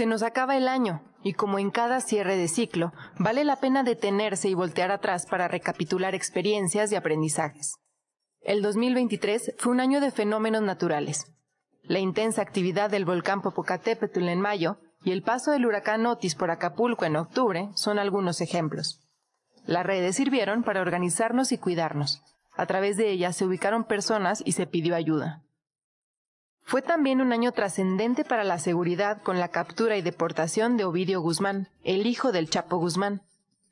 Se nos acaba el año, y como en cada cierre de ciclo, vale la pena detenerse y voltear atrás para recapitular experiencias y aprendizajes. El 2023 fue un año de fenómenos naturales. La intensa actividad del volcán Popocatépetl en mayo y el paso del huracán Otis por Acapulco en octubre son algunos ejemplos. Las redes sirvieron para organizarnos y cuidarnos. A través de ellas se ubicaron personas y se pidió ayuda. Fue también un año trascendente para la seguridad con la captura y deportación de Ovidio Guzmán, el hijo del Chapo Guzmán.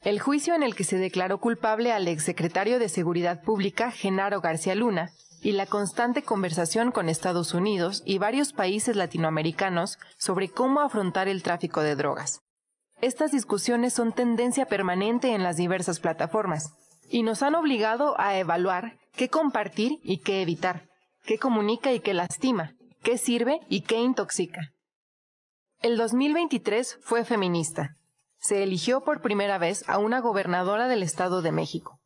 El juicio en el que se declaró culpable al exsecretario de Seguridad Pública, Genaro García Luna, y la constante conversación con Estados Unidos y varios países latinoamericanos sobre cómo afrontar el tráfico de drogas. Estas discusiones son tendencia permanente en las diversas plataformas y nos han obligado a evaluar qué compartir y qué evitar, qué comunica y qué lastima, qué sirve y qué intoxica. El 2023 fue feminista. Se eligió por primera vez a una gobernadora del Estado de México.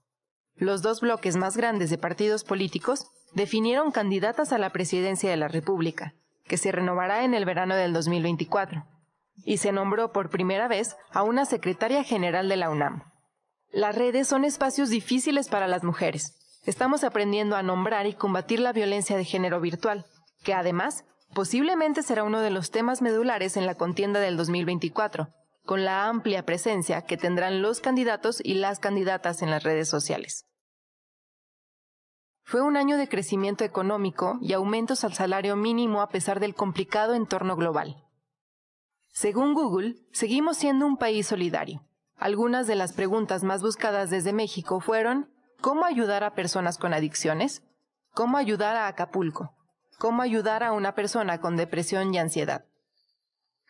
Los dos bloques más grandes de partidos políticos definieron candidatas a la presidencia de la República, que se renovará en el verano del 2024, y se nombró por primera vez a una secretaria general de la UNAM. Las redes son espacios difíciles para las mujeres. Estamos aprendiendo a nombrar y combatir la violencia de género virtual, que además posiblemente será uno de los temas medulares en la contienda del 2024, con la amplia presencia que tendrán los candidatos y las candidatas en las redes sociales. Fue un año de crecimiento económico y aumentos al salario mínimo a pesar del complicado entorno global. Según Google, seguimos siendo un país solidario. Algunas de las preguntas más buscadas desde México fueron ¿Cómo ayudar a personas con adicciones? ¿Cómo ayudar a Acapulco? cómo ayudar a una persona con depresión y ansiedad.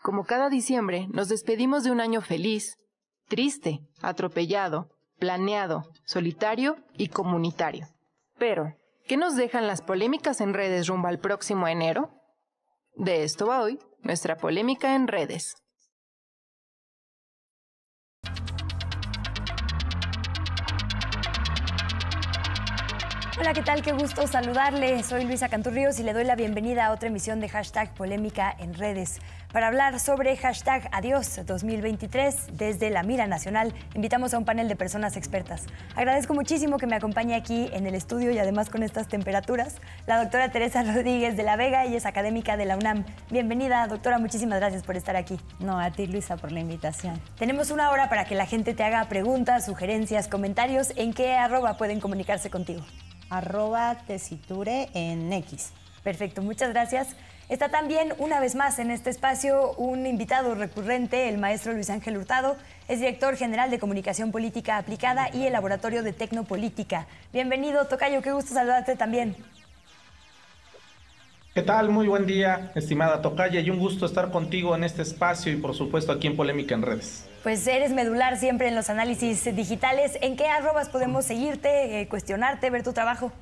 Como cada diciembre, nos despedimos de un año feliz, triste, atropellado, planeado, solitario y comunitario. Pero, ¿qué nos dejan las polémicas en redes rumbo al próximo enero? De esto va hoy, nuestra polémica en redes. Hola, ¿qué tal? Qué gusto saludarle. Soy Luisa Canturríos y le doy la bienvenida a otra emisión de hashtag Polémica en redes. Para hablar sobre hashtag Adiós 2023 desde la Mira Nacional, invitamos a un panel de personas expertas. Agradezco muchísimo que me acompañe aquí en el estudio y además con estas temperaturas, la doctora Teresa Rodríguez de la Vega, ella es académica de la UNAM. Bienvenida, doctora, muchísimas gracias por estar aquí. No, a ti, Luisa, por la invitación. Tenemos una hora para que la gente te haga preguntas, sugerencias, comentarios. ¿En qué arroba pueden comunicarse contigo? arroba tesiture en X. Perfecto, muchas gracias. Está también una vez más en este espacio un invitado recurrente, el maestro Luis Ángel Hurtado, es director general de Comunicación Política Aplicada y el Laboratorio de Tecnopolítica. Bienvenido, Tocayo, qué gusto saludarte también. ¿Qué tal? Muy buen día, estimada Tocaya, y un gusto estar contigo en este espacio y por supuesto aquí en Polémica en Redes. Pues eres medular siempre en los análisis digitales. ¿En qué arrobas podemos seguirte, eh, cuestionarte, ver tu trabajo?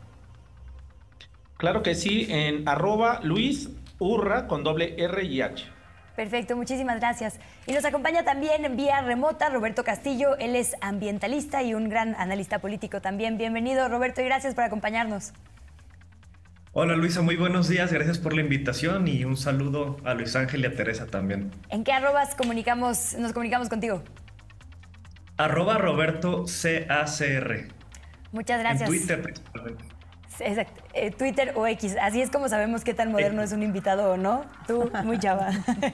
Claro que sí, en arroba Luis Urra con doble R y H. Perfecto, muchísimas gracias. Y nos acompaña también en vía remota Roberto Castillo, él es ambientalista y un gran analista político también. Bienvenido Roberto y gracias por acompañarnos. Hola Luisa, muy buenos días, gracias por la invitación y un saludo a Luis Ángel y a Teresa también. ¿En qué arrobas comunicamos, nos comunicamos contigo? Arroba Roberto CACR. Muchas gracias. En Twitter Exacto. Eh, Twitter o X. Así es como sabemos qué tan moderno es un invitado o no. Tú, muy chava.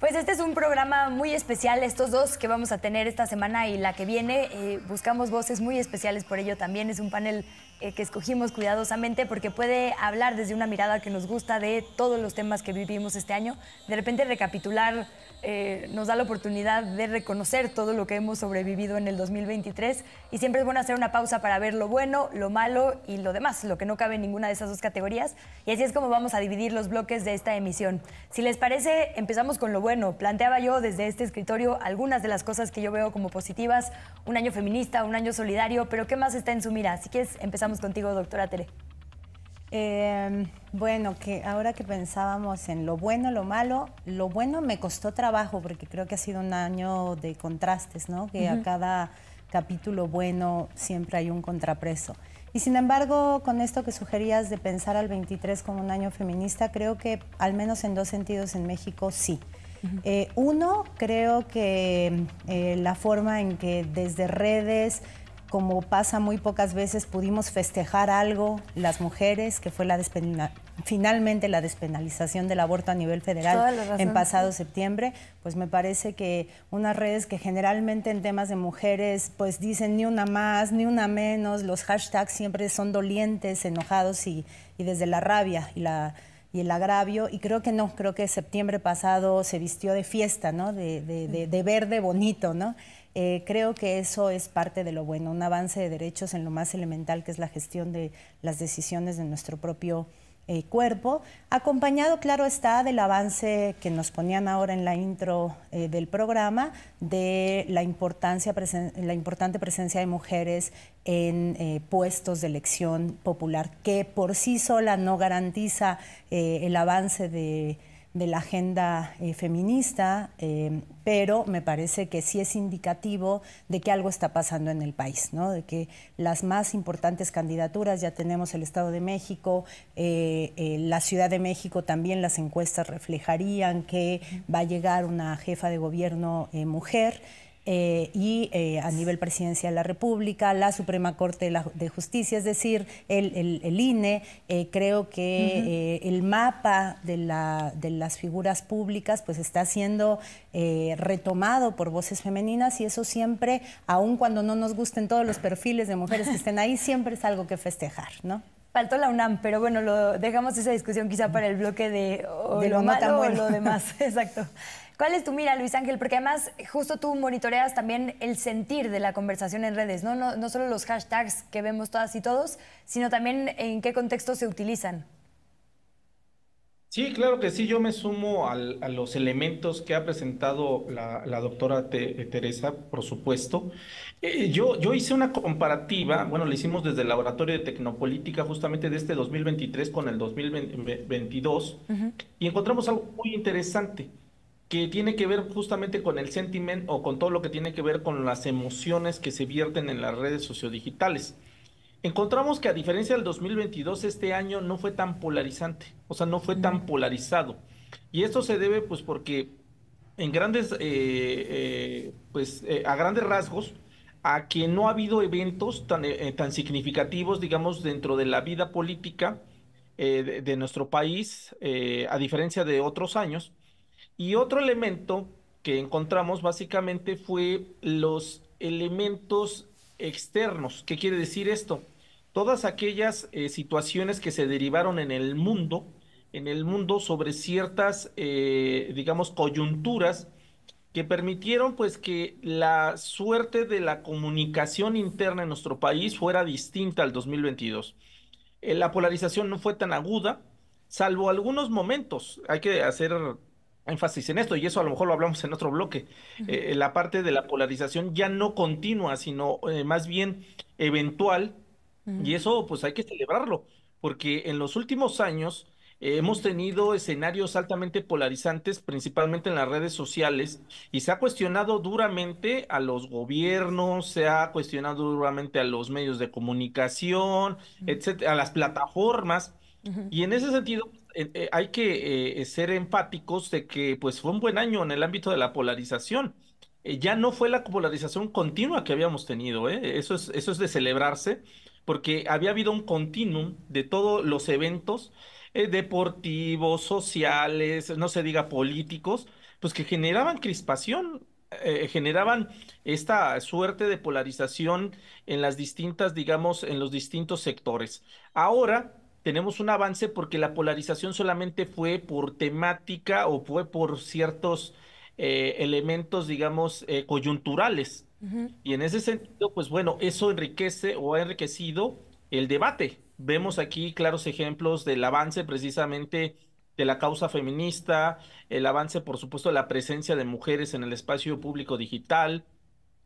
Pues este es un programa muy especial, estos dos que vamos a tener esta semana y la que viene. Eh, buscamos voces muy especiales por ello también. Es un panel eh, que escogimos cuidadosamente porque puede hablar desde una mirada que nos gusta de todos los temas que vivimos este año, de repente recapitular eh, nos da la oportunidad de reconocer todo lo que hemos sobrevivido en el 2023 y siempre es bueno hacer una pausa para ver lo bueno, lo malo y lo demás, lo que no cabe en ninguna de esas dos categorías. Y así es como vamos a dividir los bloques de esta emisión. Si les parece, empezamos con lo bueno. Planteaba yo desde este escritorio algunas de las cosas que yo veo como positivas, un año feminista, un año solidario, pero ¿qué más está en su mira? Así que empezamos contigo, doctora Tere. Em, bueno, que ahora que pensábamos en lo bueno, lo malo, lo bueno me costó trabajo porque creo que ha sido un año de contrastes, ¿no? Que a cada capítulo bueno siempre hay un contrapreso. Y sin embargo, con esto que sugerías de pensar al 23 como un año feminista, creo que al menos en dos sentidos en México sí. Eh, uno, creo que eh, la forma en que desde redes, como pasa muy pocas veces, pudimos festejar algo las mujeres, que fue la finalmente la despenalización del aborto a nivel federal en pasado septiembre, pues me parece que unas redes que generalmente en temas de mujeres pues dicen ni una más, ni una menos, los hashtags siempre son dolientes, enojados y, desde la rabia y el agravio, y creo que no, creo que septiembre pasado se vistió de fiesta, De, de verde bonito, ¿no? Eh, creo que eso es parte de lo bueno, un avance de derechos en lo más elemental que es la gestión de las decisiones de nuestro propio eh, cuerpo, acompañado, claro está, del avance que nos ponían ahora en la intro eh, del programa, de la, importancia la importante presencia de mujeres en puestos de elección popular, que por sí sola no garantiza el avance de de la agenda eh, feminista, eh, pero me parece que sí es indicativo de que algo está pasando en el país, ¿no? de que las más importantes candidaturas, ya tenemos el Estado de México, eh, la Ciudad de México también las encuestas reflejarían que va a llegar una jefa de gobierno mujer. Eh, y eh, a nivel presidencia de la República, la Suprema Corte de, Justicia, es decir, el, INE. Eh, creo que el mapa de, la, de, las figuras públicas pues está siendo retomado por voces femeninas y eso siempre, aun cuando no nos gusten todos los perfiles de mujeres que estén ahí, siempre es algo que festejar, ¿no? Faltó la UNAM, pero bueno, lo dejamos esa discusión quizá para el bloque de, lo, lo malo o lo demás. Exacto. ¿Cuál es tu mira, Luis Ángel? Porque además justo tú monitoreas también el sentir de la conversación en redes, ¿no? No, solo los hashtags que vemos todas y todos, sino también en qué contexto se utilizan. Sí, claro que sí, yo me sumo a los elementos que ha presentado la, doctora Teresa, por supuesto. Eh, yo, yo hice una comparativa, bueno, la hicimos desde el Laboratorio de Tecnopolítica justamente de este 2023 con el 2022 y encontramos algo muy interesante que tiene que ver justamente con el sentimiento o con todo lo que tiene que ver con las emociones que se vierten en las redes sociodigitales. Encontramos que a diferencia del 2022, este año no fue tan polarizante, o sea, no fue tan polarizado. Y esto se debe pues porque en grandes, eh, eh, pues eh, a grandes rasgos, a que no ha habido eventos tan, tan significativos, digamos, dentro de la vida política de, nuestro país, a diferencia de otros años, y otro elemento que encontramos básicamente fue los elementos externos. ¿Qué quiere decir esto? Todas aquellas eh, situaciones que se derivaron en el mundo, en el mundo sobre ciertas, eh, digamos, coyunturas que permitieron pues que la suerte de la comunicación interna en nuestro país fuera distinta al 2022. Eh, la polarización no fue tan aguda, salvo algunos momentos. Hay que hacer énfasis en esto, y eso a lo mejor lo hablamos en otro bloque, eh, eh, la parte de la polarización ya no continua, sino eh, más bien eventual, y eso pues hay que celebrarlo, porque en los últimos años hemos tenido escenarios altamente polarizantes, principalmente en las redes sociales, y se ha cuestionado duramente a los gobiernos, se ha cuestionado duramente a los medios de comunicación, etcétera, a las plataformas, y en ese sentido eh, hay que eh, ser enfáticos de que pues fue un buen año en el ámbito de la polarización. Eh, ya no fue la polarización continua que habíamos tenido, eso, es, eso es de celebrarse, porque había habido un continuum de todos los eventos deportivos, sociales, no se diga políticos, pues que generaban crispación, generaban esta suerte de polarización en las distintas, digamos, en los distintos sectores. Ahora tenemos un avance porque la polarización solamente fue por temática o fue por ciertos eh, elementos, digamos, eh, coyunturales. Y en ese sentido, pues bueno, eso enriquece o ha enriquecido el debate. Vemos aquí claros ejemplos del avance precisamente de la causa feminista, el avance, por supuesto, de la presencia de mujeres en el espacio público digital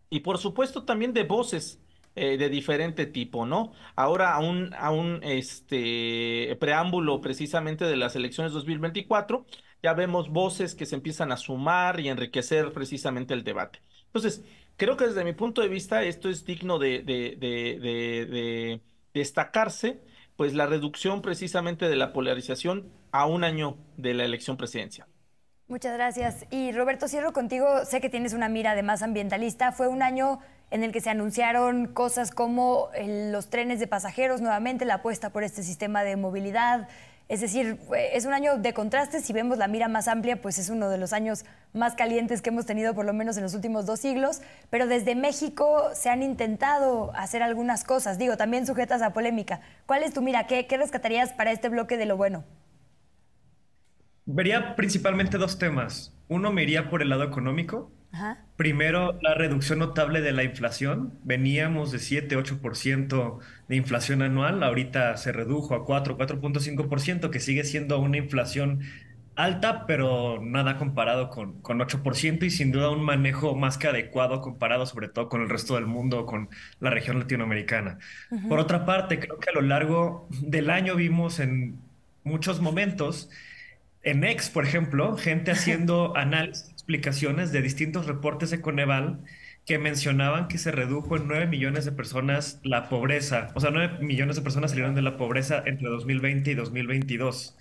y, por supuesto, también de voces eh, de diferente tipo, ¿no? Ahora a un, a un este, preámbulo precisamente de las elecciones 2024, ya vemos voces que se empiezan a sumar y enriquecer precisamente el debate. Entonces, creo que desde mi punto de vista esto es digno de, de destacarse, pues la reducción precisamente de la polarización a un año de la elección presidencial. Muchas gracias. Y Roberto, cierro contigo. Sé que tienes una mira además ambientalista. Fue un año en el que se anunciaron cosas como eh, los trenes de pasajeros nuevamente, la apuesta por este sistema de movilidad. Es decir, eh, es un año de contrastes. Si vemos la mira más amplia, pues es uno de los años más calientes que hemos tenido por lo menos en los últimos dos siglos. Pero desde México se han intentado hacer algunas cosas, digo, también sujetas a polémica. ¿Cuál es tu mira? ¿Qué, qué rescatarías para este bloque de lo bueno? Vería principalmente dos temas. Uno me iría por el lado económico, Primero, la reducción notable de la inflación. Veníamos de 7, 8% de inflación anual, ahorita se redujo a 4, 4.5%, que sigue siendo una inflación alta, pero nada comparado con, con 8% y sin duda un manejo más que adecuado comparado sobre todo con el resto del mundo, con la región latinoamericana. Por otra parte, creo que a lo largo del año vimos en muchos momentos, en X, por ejemplo, gente haciendo análisis de distintos reportes de Coneval que mencionaban que se redujo en 9 millones de personas la pobreza. O sea, 9 millones de personas salieron de la pobreza entre 2020 y 2022.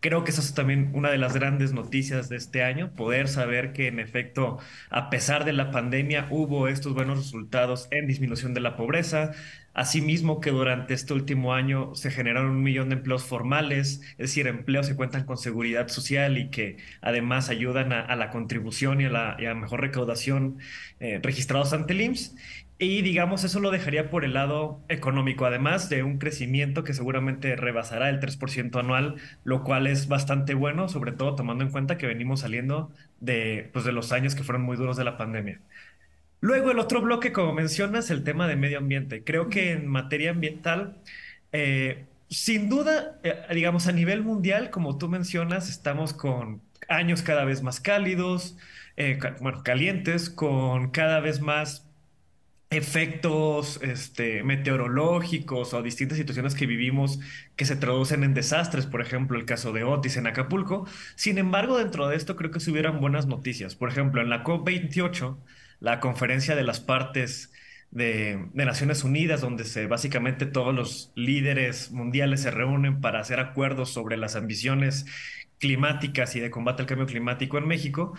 Creo que esa es también una de las grandes noticias de este año, poder saber que en efecto, a pesar de la pandemia, hubo estos buenos resultados en disminución de la pobreza, Asimismo, que durante este último año se generaron un millón de empleos formales, es decir, empleos que cuentan con seguridad social y que además ayudan a, la contribución y a la, mejor recaudación eh, registrados ante el IMSS. Y digamos, eso lo dejaría por el lado económico, además de un crecimiento que seguramente rebasará el 3% anual, lo cual es bastante bueno, sobre todo tomando en cuenta que venimos saliendo pues, de los años que fueron muy duros de la pandemia. Luego el otro bloque, como mencionas, el tema de medio ambiente. Creo que en materia ambiental, eh, sin duda, eh, digamos, a nivel mundial, como tú mencionas, estamos con años cada vez más cálidos, eh, bueno, calientes, con cada vez más efectos este, meteorológicos o distintas situaciones que vivimos que se traducen en desastres, por ejemplo el caso de Otis en Acapulco. Sin embargo, dentro de esto creo que se hubieran buenas noticias. Por ejemplo, en la COP28 la conferencia de las partes de, Naciones Unidas, donde básicamente todos los líderes mundiales se reúnen para hacer acuerdos sobre las ambiciones climáticas y de combate al cambio climático en México,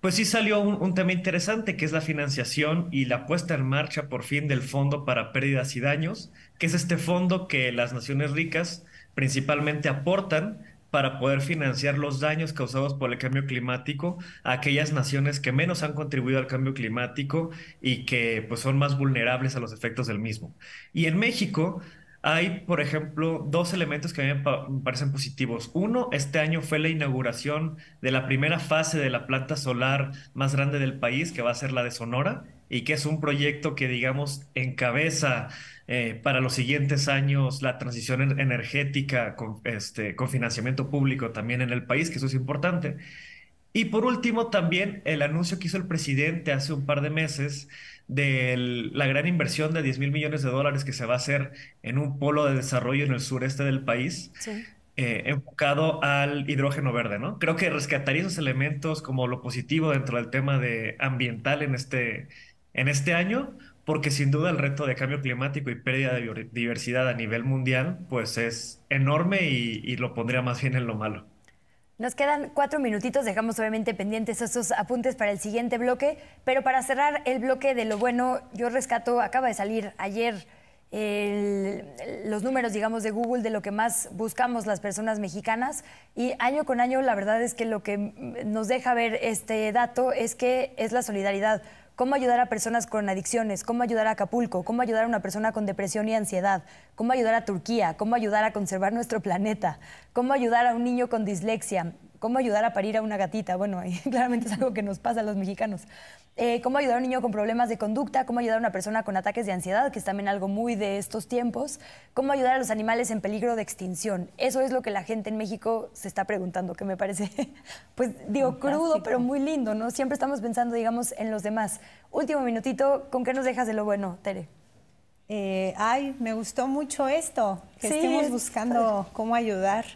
pues sí salió un, un tema interesante que es la financiación y la puesta en marcha por fin del Fondo para Pérdidas y Daños, que es este fondo que las naciones ricas principalmente aportan para poder financiar los daños causados por el cambio climático a aquellas naciones que menos han contribuido al cambio climático y que pues, son más vulnerables a los efectos del mismo. Y en México hay, por ejemplo, dos elementos que a mí me parecen positivos. Uno, este año fue la inauguración de la primera fase de la planta solar más grande del país, que va a ser la de Sonora, y que es un proyecto que, digamos, encabeza eh, para los siguientes años la transición energética con, este, financiamiento público también en el país, que eso es importante. Y por último, también el anuncio que hizo el presidente hace un par de meses de la gran inversión de 10 mil millones de dólares que se va a hacer en un polo de desarrollo en el sureste del país. Eh, enfocado al hidrógeno verde, ¿no? Creo que rescataría esos elementos como lo positivo dentro del tema de ambiental en este, en este año, porque sin duda el reto de cambio climático y pérdida de biodiversidad a nivel mundial pues es enorme y, lo pondría más bien en lo malo. Nos quedan cuatro minutitos, dejamos obviamente pendientes esos apuntes para el siguiente bloque, pero para cerrar el bloque de lo bueno, yo rescato, acaba de salir ayer los números, digamos, de Google de lo que más buscamos las personas mexicanas. Y año con año, la verdad es que lo que nos deja ver este dato es que es la solidaridad cómo ayudar a personas con adicciones, cómo ayudar a Acapulco, cómo ayudar a una persona con depresión y ansiedad, cómo ayudar a Turquía, cómo ayudar a conservar nuestro planeta, cómo ayudar a un niño con dislexia, ¿Cómo ayudar a parir a una gatita? Bueno, ahí claramente es algo que nos pasa a los mexicanos. Eh, ¿Cómo ayudar a un niño con problemas de conducta? ¿Cómo ayudar a una persona con ataques de ansiedad, que es también algo muy de estos tiempos? ¿Cómo ayudar a los animales en peligro de extinción? Eso es lo que la gente en México se está preguntando, que me parece, pues digo, crudo, pero muy lindo, ¿no? Siempre estamos pensando, digamos, en los demás. Último minutito, ¿con qué nos dejas de lo bueno, Tere? Eh, ay, me gustó mucho esto, que buscando cómo ayudar.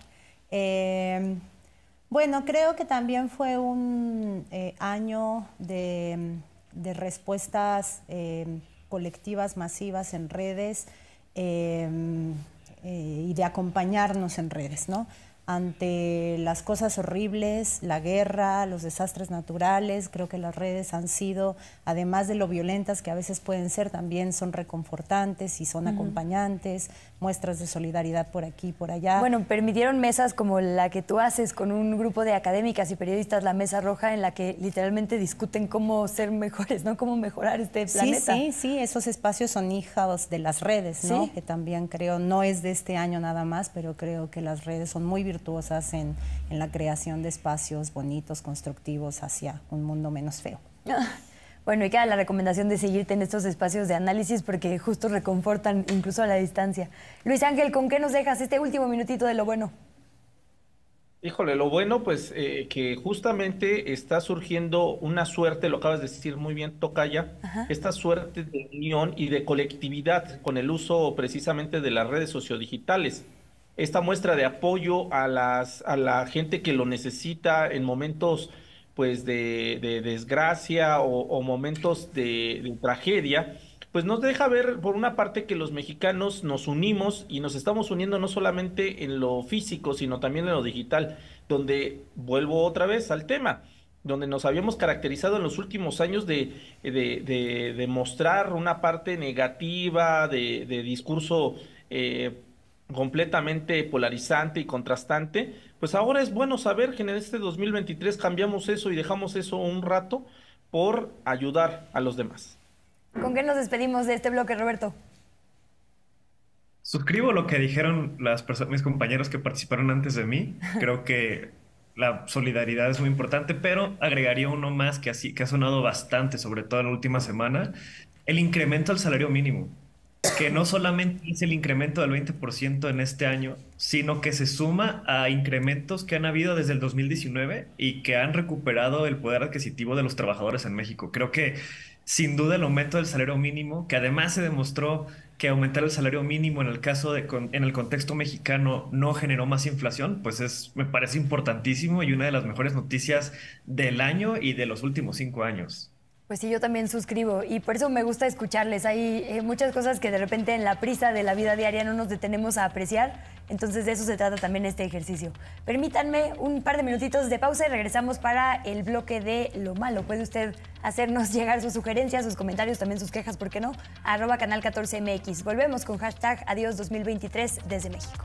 Eh, bueno, creo que también fue un eh, año de, respuestas eh, colectivas masivas en redes eh, y de acompañarnos en redes, ¿no? ante las cosas horribles, la guerra, los desastres naturales. Creo que las redes han sido, además de lo violentas que a veces pueden ser, también son reconfortantes y son acompañantes, muestras de solidaridad por aquí y por allá. Bueno, permitieron mesas como la que tú haces con un grupo de académicas y periodistas, la Mesa Roja, en la que literalmente discuten cómo ser mejores, ¿no? Cómo mejorar este planeta. Sí, sí, sí, esos espacios son hijas de las redes, ¿no? Que también creo, no es de este año nada más, pero creo que las redes son muy virtuosas en, la creación de espacios bonitos, constructivos hacia un mundo menos feo. Bueno, y queda la recomendación de seguirte en estos espacios de análisis porque justo reconfortan incluso a la distancia. Luis Ángel, ¿con qué nos dejas este último minutito de lo bueno? Híjole, lo bueno, pues eh, que justamente está surgiendo una suerte, lo acabas de decir muy bien, Tocaya, esta suerte de unión y de colectividad con el uso precisamente de las redes sociodigitales esta muestra de apoyo a, las, a la gente que lo necesita en momentos pues de, desgracia o, momentos de, tragedia, pues nos deja ver por una parte que los mexicanos nos unimos y nos estamos uniendo no solamente en lo físico, sino también en lo digital, donde vuelvo otra vez al tema donde nos habíamos caracterizado en los últimos años de, de mostrar una parte negativa, de, discurso eh, completamente polarizante y contrastante, pues ahora es bueno saber que en este 2023 cambiamos eso y dejamos eso un rato por ayudar a los demás. ¿Con qué nos despedimos de este bloque, Roberto? Suscribo lo que dijeron las mis compañeros que participaron antes de mí. Creo que la solidaridad es muy importante, pero agregaría uno más que, así, que ha sonado bastante, sobre todo en la última semana, el incremento al salario mínimo que no solamente es el incremento del 20% en este año, sino que se suma a incrementos que han habido desde el 2019 y que han recuperado el poder adquisitivo de los trabajadores en México. Creo que sin duda el aumento del salario mínimo, que además se demostró que aumentar el salario mínimo en el caso de en el contexto mexicano no generó más inflación, pues es me parece importantísimo y una de las mejores noticias del año y de los últimos cinco años. Pues sí, yo también suscribo y por eso me gusta escucharles. Hay eh, muchas cosas que de repente en la prisa de la vida diaria no nos detenemos a apreciar, entonces de eso se trata también este ejercicio. Permítanme un par de minutitos de pausa y regresamos para el bloque de lo malo. Puede usted hacernos llegar sus sugerencias, sus comentarios, también sus quejas, ¿por qué no? Arroba Canal 14MX. Volvemos con hashtag Adiós 2023 desde México.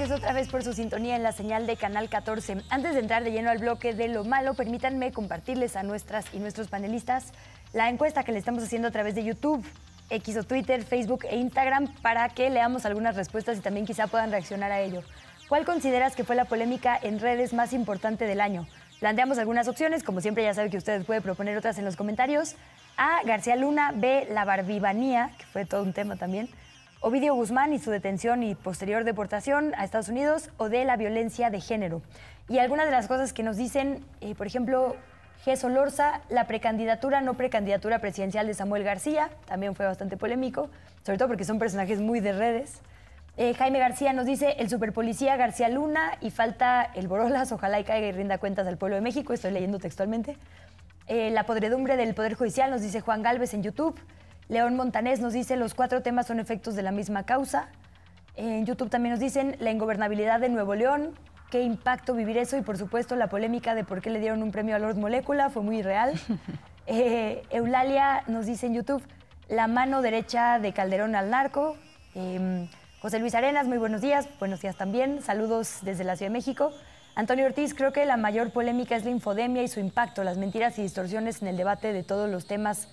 gracias otra vez por su sintonía en la señal de Canal 14. Antes de entrar de lleno al bloque de lo malo, permítanme compartirles a nuestras y nuestros panelistas la encuesta que le estamos haciendo a través de YouTube, X o Twitter, Facebook e Instagram para que leamos algunas respuestas y también quizá puedan reaccionar a ello. ¿Cuál consideras que fue la polémica en redes más importante del año? Planteamos algunas opciones, como siempre ya saben que ustedes pueden proponer otras en los comentarios. A, García Luna, B, la barbibanía, que fue todo un tema también. Ovidio Guzmán y su detención y posterior deportación a Estados Unidos o de la violencia de género. Y algunas de las cosas que nos dicen, eh, por ejemplo, G. Solorza, la precandidatura, no precandidatura presidencial de Samuel García, también fue bastante polémico, sobre todo porque son personajes muy de redes. Eh, Jaime García nos dice el superpolicía García Luna y falta el Borolas, ojalá y caiga y rinda cuentas al pueblo de México, estoy leyendo textualmente. Eh, la podredumbre del Poder Judicial nos dice Juan Galvez en YouTube. León Montanés nos dice, los cuatro temas son efectos de la misma causa. En YouTube también nos dicen la ingobernabilidad de Nuevo León, qué impacto vivir eso y por supuesto la polémica de por qué le dieron un premio a Lord Molecula, fue muy real. Eh, Eulalia nos dice en YouTube la mano derecha de Calderón al narco. Em, José Luis Arenas, muy buenos días, buenos días también, saludos desde la Ciudad de México. Antonio Ortiz, creo que la mayor polémica es la infodemia y su impacto, las mentiras y distorsiones en el debate de todos los temas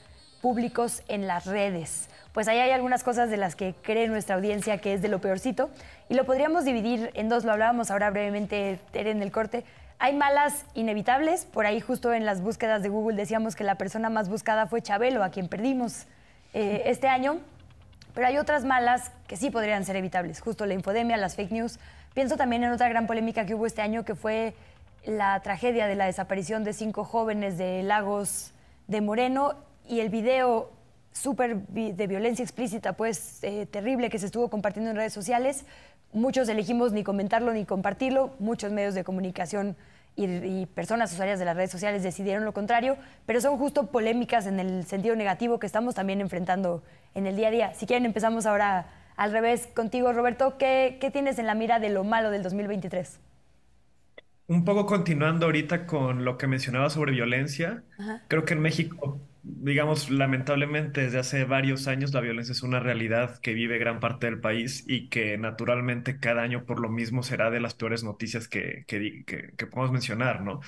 públicos en las redes. Pues ahí hay algunas cosas de las que cree nuestra audiencia que es de lo peorcito y lo podríamos dividir en dos, lo hablábamos ahora brevemente en el corte. Hay malas inevitables, por ahí justo en las búsquedas de Google decíamos que la persona más buscada fue Chabelo, a quien perdimos eh, este año, pero hay otras malas que sí podrían ser evitables, justo la infodemia, las fake news. Pienso también en otra gran polémica que hubo este año que fue la tragedia de la desaparición de cinco jóvenes de Lagos de Moreno y el video súper de violencia explícita, pues eh, terrible, que se estuvo compartiendo en redes sociales. Muchos elegimos ni comentarlo ni compartirlo, muchos medios de comunicación y, personas usuarias de las redes sociales decidieron lo contrario, pero son justo polémicas en el sentido negativo que estamos también enfrentando en el día a día. Si quieren, empezamos ahora al revés contigo, Roberto. ¿Qué, tienes en la mira de lo malo del 2023? Un poco continuando ahorita con lo que mencionaba sobre violencia, creo que en México digamos, lamentablemente desde hace varios años la violencia es una realidad que vive gran parte del país y que naturalmente cada año por lo mismo será de las peores noticias que, que, podemos mencionar, ¿no?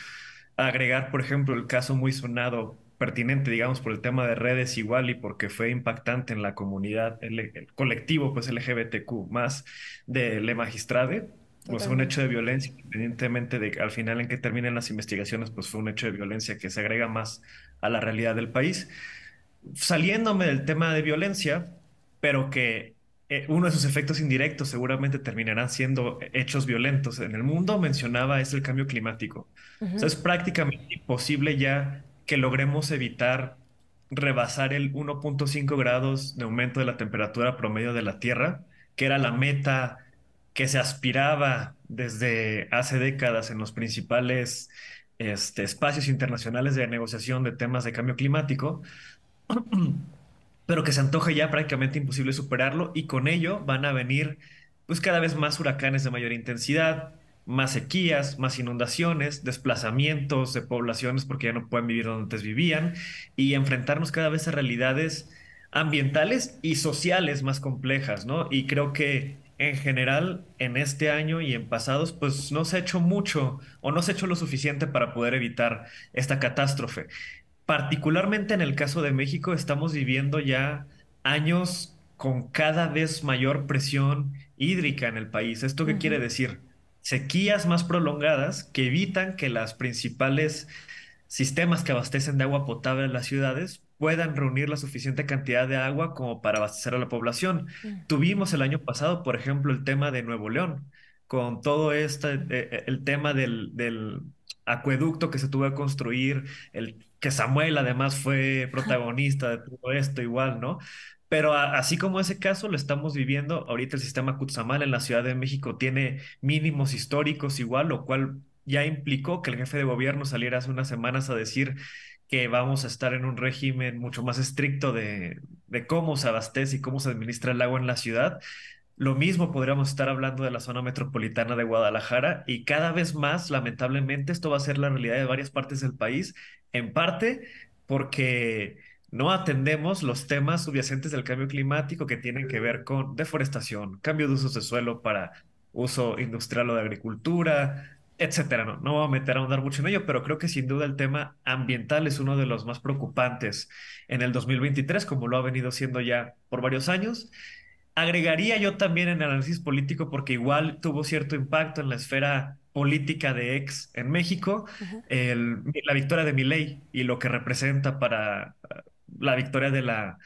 Agregar, por ejemplo, el caso muy sonado, pertinente, digamos, por el tema de redes igual y porque fue impactante en la comunidad, el, colectivo, pues LGBTQ, más de Le Magistrade, pues fue un hecho de violencia, independientemente de que al final en que terminen las investigaciones, pues fue un hecho de violencia que se agrega más a la realidad del país. Saliéndome del tema de violencia, pero que eh, uno de sus efectos indirectos seguramente terminarán siendo hechos violentos en el mundo, mencionaba, es el cambio climático. es prácticamente imposible ya que logremos evitar rebasar el 1.5 grados de aumento de la temperatura promedio de la Tierra, que era la meta que se aspiraba desde hace décadas en los principales este, espacios internacionales de negociación de temas de cambio climático, pero que se antoja ya prácticamente imposible superarlo y con ello van a venir pues cada vez más huracanes de mayor intensidad, más sequías, más inundaciones, desplazamientos de poblaciones porque ya no pueden vivir donde antes vivían y enfrentarnos cada vez a realidades ambientales y sociales más complejas, ¿no? Y creo que en general en este año y en pasados, pues no se ha hecho mucho o no se ha hecho lo suficiente para poder evitar esta catástrofe. Particularmente en el caso de México estamos viviendo ya años con cada vez mayor presión hídrica en el país. ¿Esto qué quiere decir? Sequías más prolongadas que evitan que las principales sistemas que abastecen de agua potable en las ciudades puedan reunir la suficiente cantidad de agua como para abastecer a la población. Mm. Tuvimos el año pasado, por ejemplo, el tema de Nuevo León, con todo este, eh, eh, el tema del, acueducto que se tuvo que construir, el, que Samuel además fue protagonista de todo esto igual, ¿no? Pero así como ese caso lo estamos viviendo, ahorita el sistema Kutsamal en la Ciudad de México tiene mínimos históricos igual, lo cual ya implicó que el jefe de gobierno saliera hace unas semanas a decir que vamos a estar en un régimen mucho más estricto de, cómo se abastece y cómo se administra el agua en la ciudad. Lo mismo podríamos estar hablando de la zona metropolitana de Guadalajara y cada vez más, lamentablemente, esto va a ser la realidad de varias partes del país, en parte porque no atendemos los temas subyacentes del cambio climático que tienen que ver con deforestación, cambio de usos de suelo para uso industrial o de agricultura, etcétera. No, no voy a meter a andar mucho en ello, pero creo que sin duda el tema ambiental es uno de los más preocupantes en el 2023, como lo ha venido siendo ya por varios años. Agregaría yo también en el análisis político, porque igual tuvo cierto impacto en la esfera política de ex en México, la victoria de ley y lo que representa para uh, la victoria de la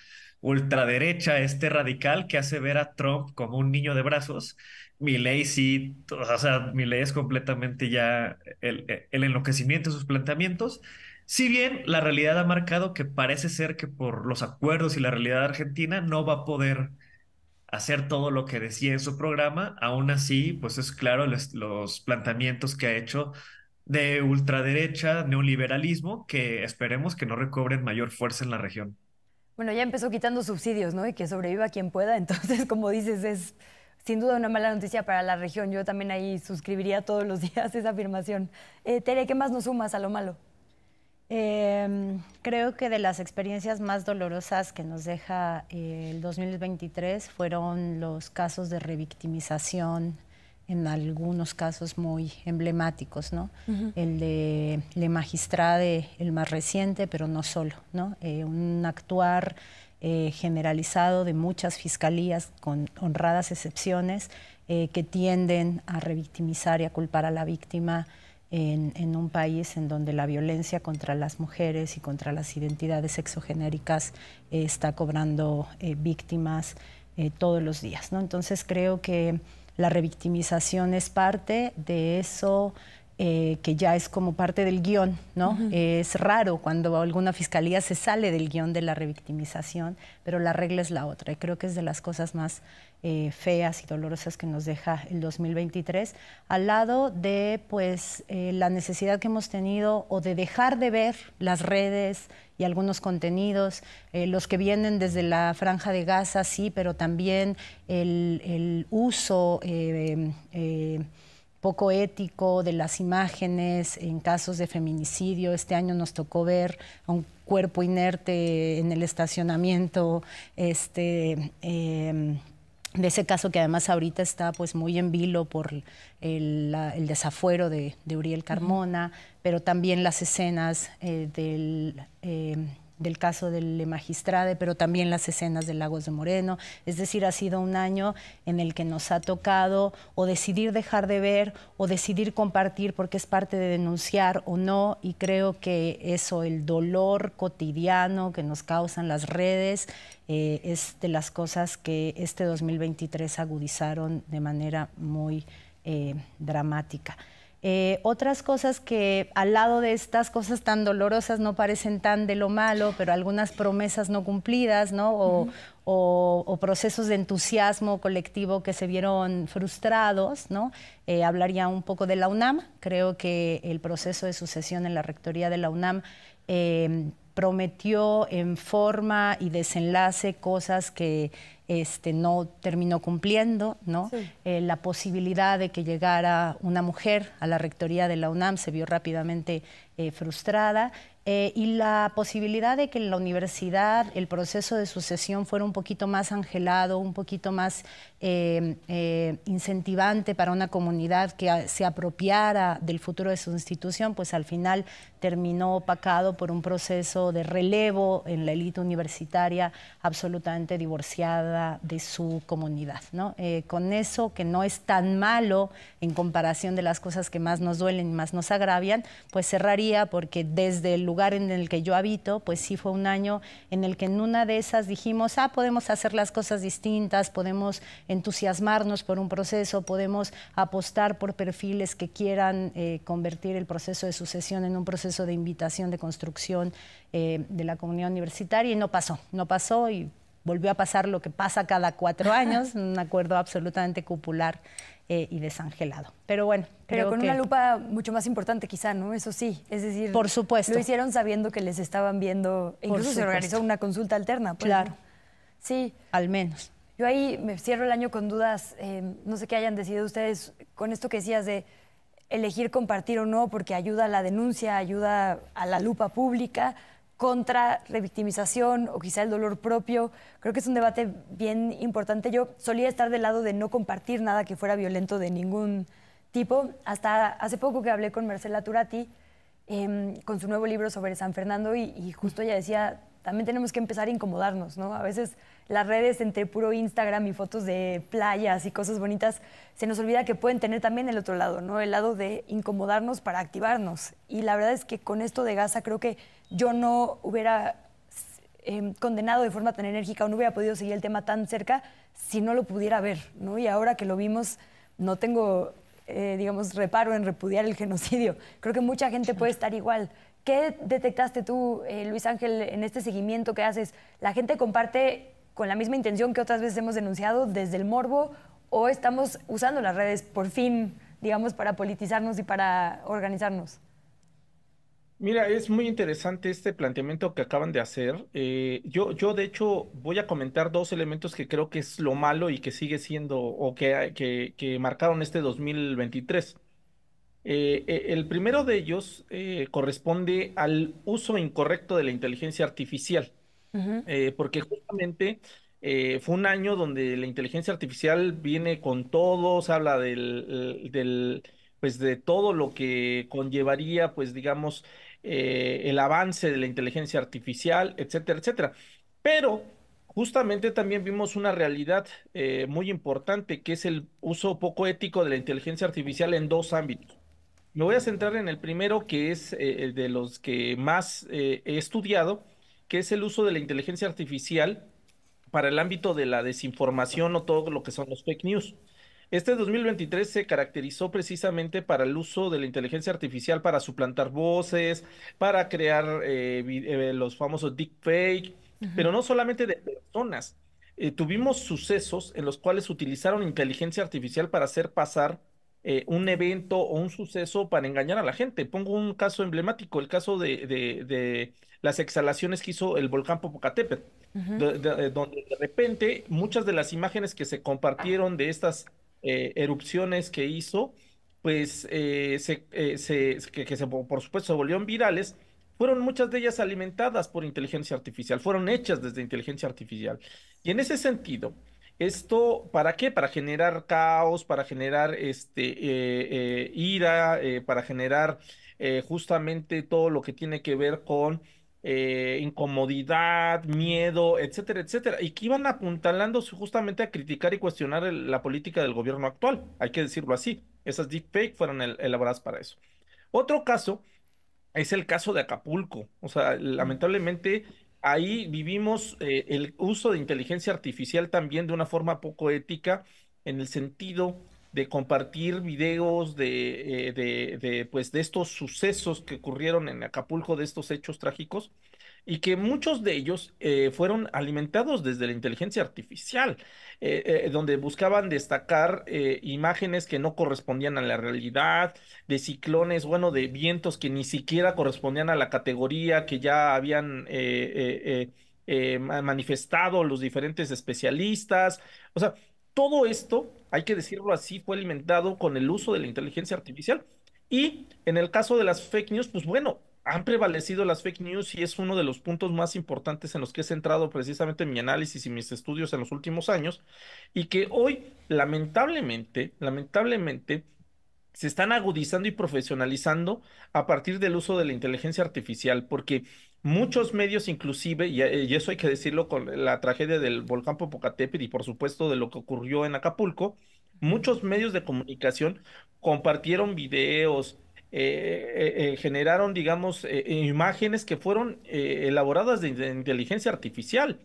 ultraderecha, este radical que hace ver a Trump como un niño de brazos mi ley sí, o sea, mi ley es completamente ya e, el, enloquecimiento de sus planteamientos. Si bien la realidad ha marcado que parece ser que por los acuerdos y la realidad argentina no va a poder hacer todo lo que decía en su programa, aún así, pues es claro los planteamientos que ha hecho de ultraderecha, neoliberalismo, que esperemos que no recobren mayor fuerza en la región. Bueno, ya empezó quitando subsidios, ¿no? Y que sobreviva quien pueda, entonces, como dices, es sin duda una mala noticia para la región. Yo también ahí suscribiría todos los días esa afirmación. Eh, Tere, ¿qué más nos sumas a lo malo? Em, creo que de las experiencias más dolorosas que nos deja eh, el 2023 fueron los casos de revictimización, en algunos casos muy emblemáticos, ¿no? El de Le Magistrade, el más reciente, pero no solo, ¿no? Eh, un actuar eh, generalizado de muchas fiscalías, con honradas excepciones, eh, que tienden a revictimizar y a culpar a la víctima en, un país en donde la violencia contra las mujeres y contra las identidades sexogenéricas eh, está cobrando víctimas todos los días. ¿no? Entonces creo que la revictimización es parte de eso eh, que ya es como parte del guión, ¿no? es raro cuando alguna fiscalía se sale del guión de la revictimización, pero la regla es la otra. Y creo que es de las cosas más eh, feas y dolorosas que nos deja el 2023, al lado de pues eh, la necesidad que hemos tenido o de dejar de ver las redes y algunos contenidos, los que vienen desde la franja de Gaza, sí, pero también el uso poco ético de las imágenes en casos de feminicidio. Este año nos tocó ver a un cuerpo inerte en el estacionamiento, este, em, de ese caso que además ahorita está pues muy en vilo por el, desafuero de, Uriel Carmona, pero también las escenas eh, del... Em, del caso del Magistrade, pero también las escenas de Lagos de Moreno. Es decir, ha sido un año en el que nos ha tocado o decidir dejar de ver o decidir compartir porque es parte de denunciar o no. Y creo que eso, el dolor cotidiano que nos causan las redes, eh, es de las cosas que este 2023 agudizaron de manera muy eh, dramática. Eh, otras cosas que al lado de estas cosas tan dolorosas no parecen tan de lo malo, pero algunas promesas no cumplidas, ¿no? O, procesos de entusiasmo colectivo que se vieron frustrados, ¿no? Eh, hablaría un poco de la UNAM. Creo que el proceso de sucesión en la rectoría de la UNAM eh, prometió en forma y desenlace cosas que este, no terminó cumpliendo, ¿no? Eh, la posibilidad de que llegara una mujer a la rectoría de la UNAM se vio rápidamente eh, frustrada. Eh, y la posibilidad de que en la universidad el proceso de sucesión fuera un poquito más angelado, un poquito más em, incentivante para una comunidad que se apropiara del futuro de su institución, pues al final terminó opacado por un proceso de relevo en la élite universitaria absolutamente divorciada de su comunidad, ¿no? Eh, con eso que no es tan malo en comparación de las cosas que más nos duelen y más nos agravian, pues cerraría porque desde el lugar en el que yo habito, pues sí fue un año en el que en una de esas dijimos, ah, podemos hacer las cosas distintas, podemos entusiasmarnos por un proceso, podemos apostar por perfiles que quieran eh, convertir el proceso de sucesión en un proceso de invitación, de construcción eh, de la comunidad universitaria y no pasó, no pasó y volvió a pasar lo que pasa cada cuatro años, un acuerdo absolutamente cupular eh, y desangelado. Pero bueno. Pero con una lupa mucho más importante, quizá, ¿no? Eso sí. Es decir, por supuesto. Lo hicieron sabiendo que les estaban viendo. incluso se organizó una consulta alterna. Pues, claro. Sí. Al menos. Yo ahí me cierro el año con dudas. Eh, no sé qué hayan decidido ustedes con esto que decías de elegir compartir o no, porque ayuda a la denuncia, ayuda a la lupa pública contra revictimización o quizá el dolor propio. Creo que es un debate bien importante. Yo solía estar del lado de no compartir nada que fuera violento de ningún tipo, hasta hace poco que hablé con Marcela Turati em, con su nuevo libro sobre San Fernando y, y justo ella decía, también tenemos que empezar a incomodarnos, ¿no? A veces las redes entre puro Instagram y fotos de playas y cosas bonitas, se nos olvida que pueden tener también el otro lado, ¿no? El lado de incomodarnos para activarnos. Y la verdad es que con esto de Gaza creo que yo no hubiera eh, condenado de forma tan enérgica o no hubiera podido seguir el tema tan cerca si no lo pudiera ver, ¿no? Y ahora que lo vimos, no tengo, eh, digamos, reparo en repudiar el genocidio. Creo que mucha gente puede estar igual. ¿Qué detectaste tú, eh, Luis Ángel, en este seguimiento que haces? La gente comparte con la misma intención que otras veces hemos denunciado desde el morbo o estamos usando las redes por fin, digamos, para politizarnos y para organizarnos? Mira, es muy interesante este planteamiento que acaban de hacer. Eh, yo, yo, de hecho, voy a comentar dos elementos que creo que es lo malo y que sigue siendo, o que, que, marcaron este 2023. Eh, eh, el primero de ellos corresponde al uso incorrecto de la inteligencia artificial. Eh, porque justamente eh, fue un año donde la inteligencia artificial viene con todo, se habla del, pues de todo lo que conllevaría, pues digamos, eh, el avance de la inteligencia artificial, etcétera, etcétera. Pero justamente también vimos una realidad muy importante, que es el uso poco ético de la inteligencia artificial en dos ámbitos. Me voy a centrar en el primero, que es de los que más he estudiado, que es el uso de la inteligencia artificial para el ámbito de la desinformación o todo lo que son los fake news. Este 2023 se caracterizó precisamente para el uso de la inteligencia artificial para suplantar voces, para crear eh, eh, los famosos deepfake, pero no solamente de personas. Eh, tuvimos sucesos en los cuales utilizaron inteligencia artificial para hacer pasar un evento o un suceso para engañar a la gente. Pongo un caso emblemático, el caso de las exhalaciones que hizo el volcán Popocatépetl, eh, donde de repente muchas de las imágenes que se compartieron de estas eh, erupciones que hizo, pues eh, se, que, por supuesto se volvieron virales, fueron muchas de ellas alimentadas por inteligencia artificial, fueron hechas desde inteligencia artificial. Y en ese sentido, ¿esto para qué? Para generar caos, para generar este, ira, para generar justamente todo lo que tiene que ver con eh, incomodidad, miedo, etcétera, etcétera, y que iban apuntalándose justamente a criticar y cuestionar la política del gobierno actual, hay que decirlo así, esas deepfakes fueron elaboradas para eso. Otro caso es el caso de Acapulco, o sea, lamentablemente ahí vivimos eh, el uso de inteligencia artificial también de una forma poco ética en el sentido de compartir videos eh, de, de, pues, de estos sucesos que ocurrieron en Acapulco, de estos hechos trágicos, y que muchos de ellos eh, fueron alimentados desde la inteligencia artificial, eh, donde buscaban destacar imágenes que no correspondían a la realidad, de ciclones, bueno, de vientos que ni siquiera correspondían a la categoría que ya habían... manifestado los diferentes especialistas, o sea, todo esto hay que decirlo así, fue alimentado con el uso de la inteligencia artificial. Y en el caso de las fake news, pues bueno, han prevalecido las fake news y es uno de los puntos más importantes en los que he centrado precisamente mi análisis y mis estudios en los últimos años y que hoy lamentablemente, lamentablemente se están agudizando y profesionalizando a partir del uso de la inteligencia artificial, porque Muchos medios, inclusive, eh, y, eso hay que decirlo con la tragedia del volcán Popocatépetl y por supuesto de lo que ocurrió en Acapulco, muchos medios de comunicación compartieron videos, eh, eh, generaron, digamos, imágenes que fueron elaboradas de inteligencia artificial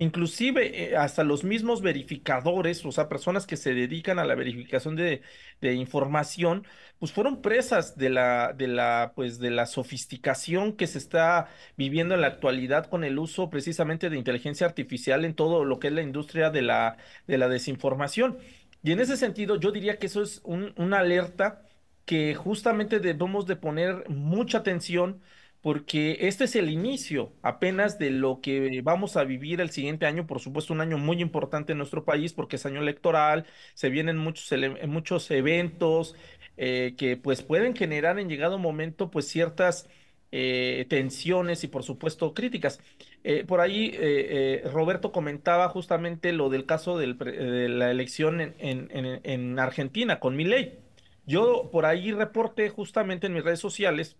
inclusive eh, hasta los mismos verificadores, o sea, personas que se dedican a la verificación de, información, pues fueron presas de la, de la, pues de la sofisticación que se está viviendo en la actualidad con el uso precisamente de inteligencia artificial en todo lo que es la industria de la, de la desinformación. Y en ese sentido, yo diría que eso es un, una alerta que justamente debemos de poner mucha atención porque este es el inicio apenas de lo que vamos a vivir el siguiente año, por supuesto un año muy importante en nuestro país porque es año electoral, se vienen muchos, eventos eh, que pues pueden generar en llegado momento pues ciertas eh, tensiones y por supuesto críticas. Eh, por ahí Roberto comentaba justamente lo del caso de la elección en, Argentina con mi ley. Yo por ahí reporté justamente en mis redes sociales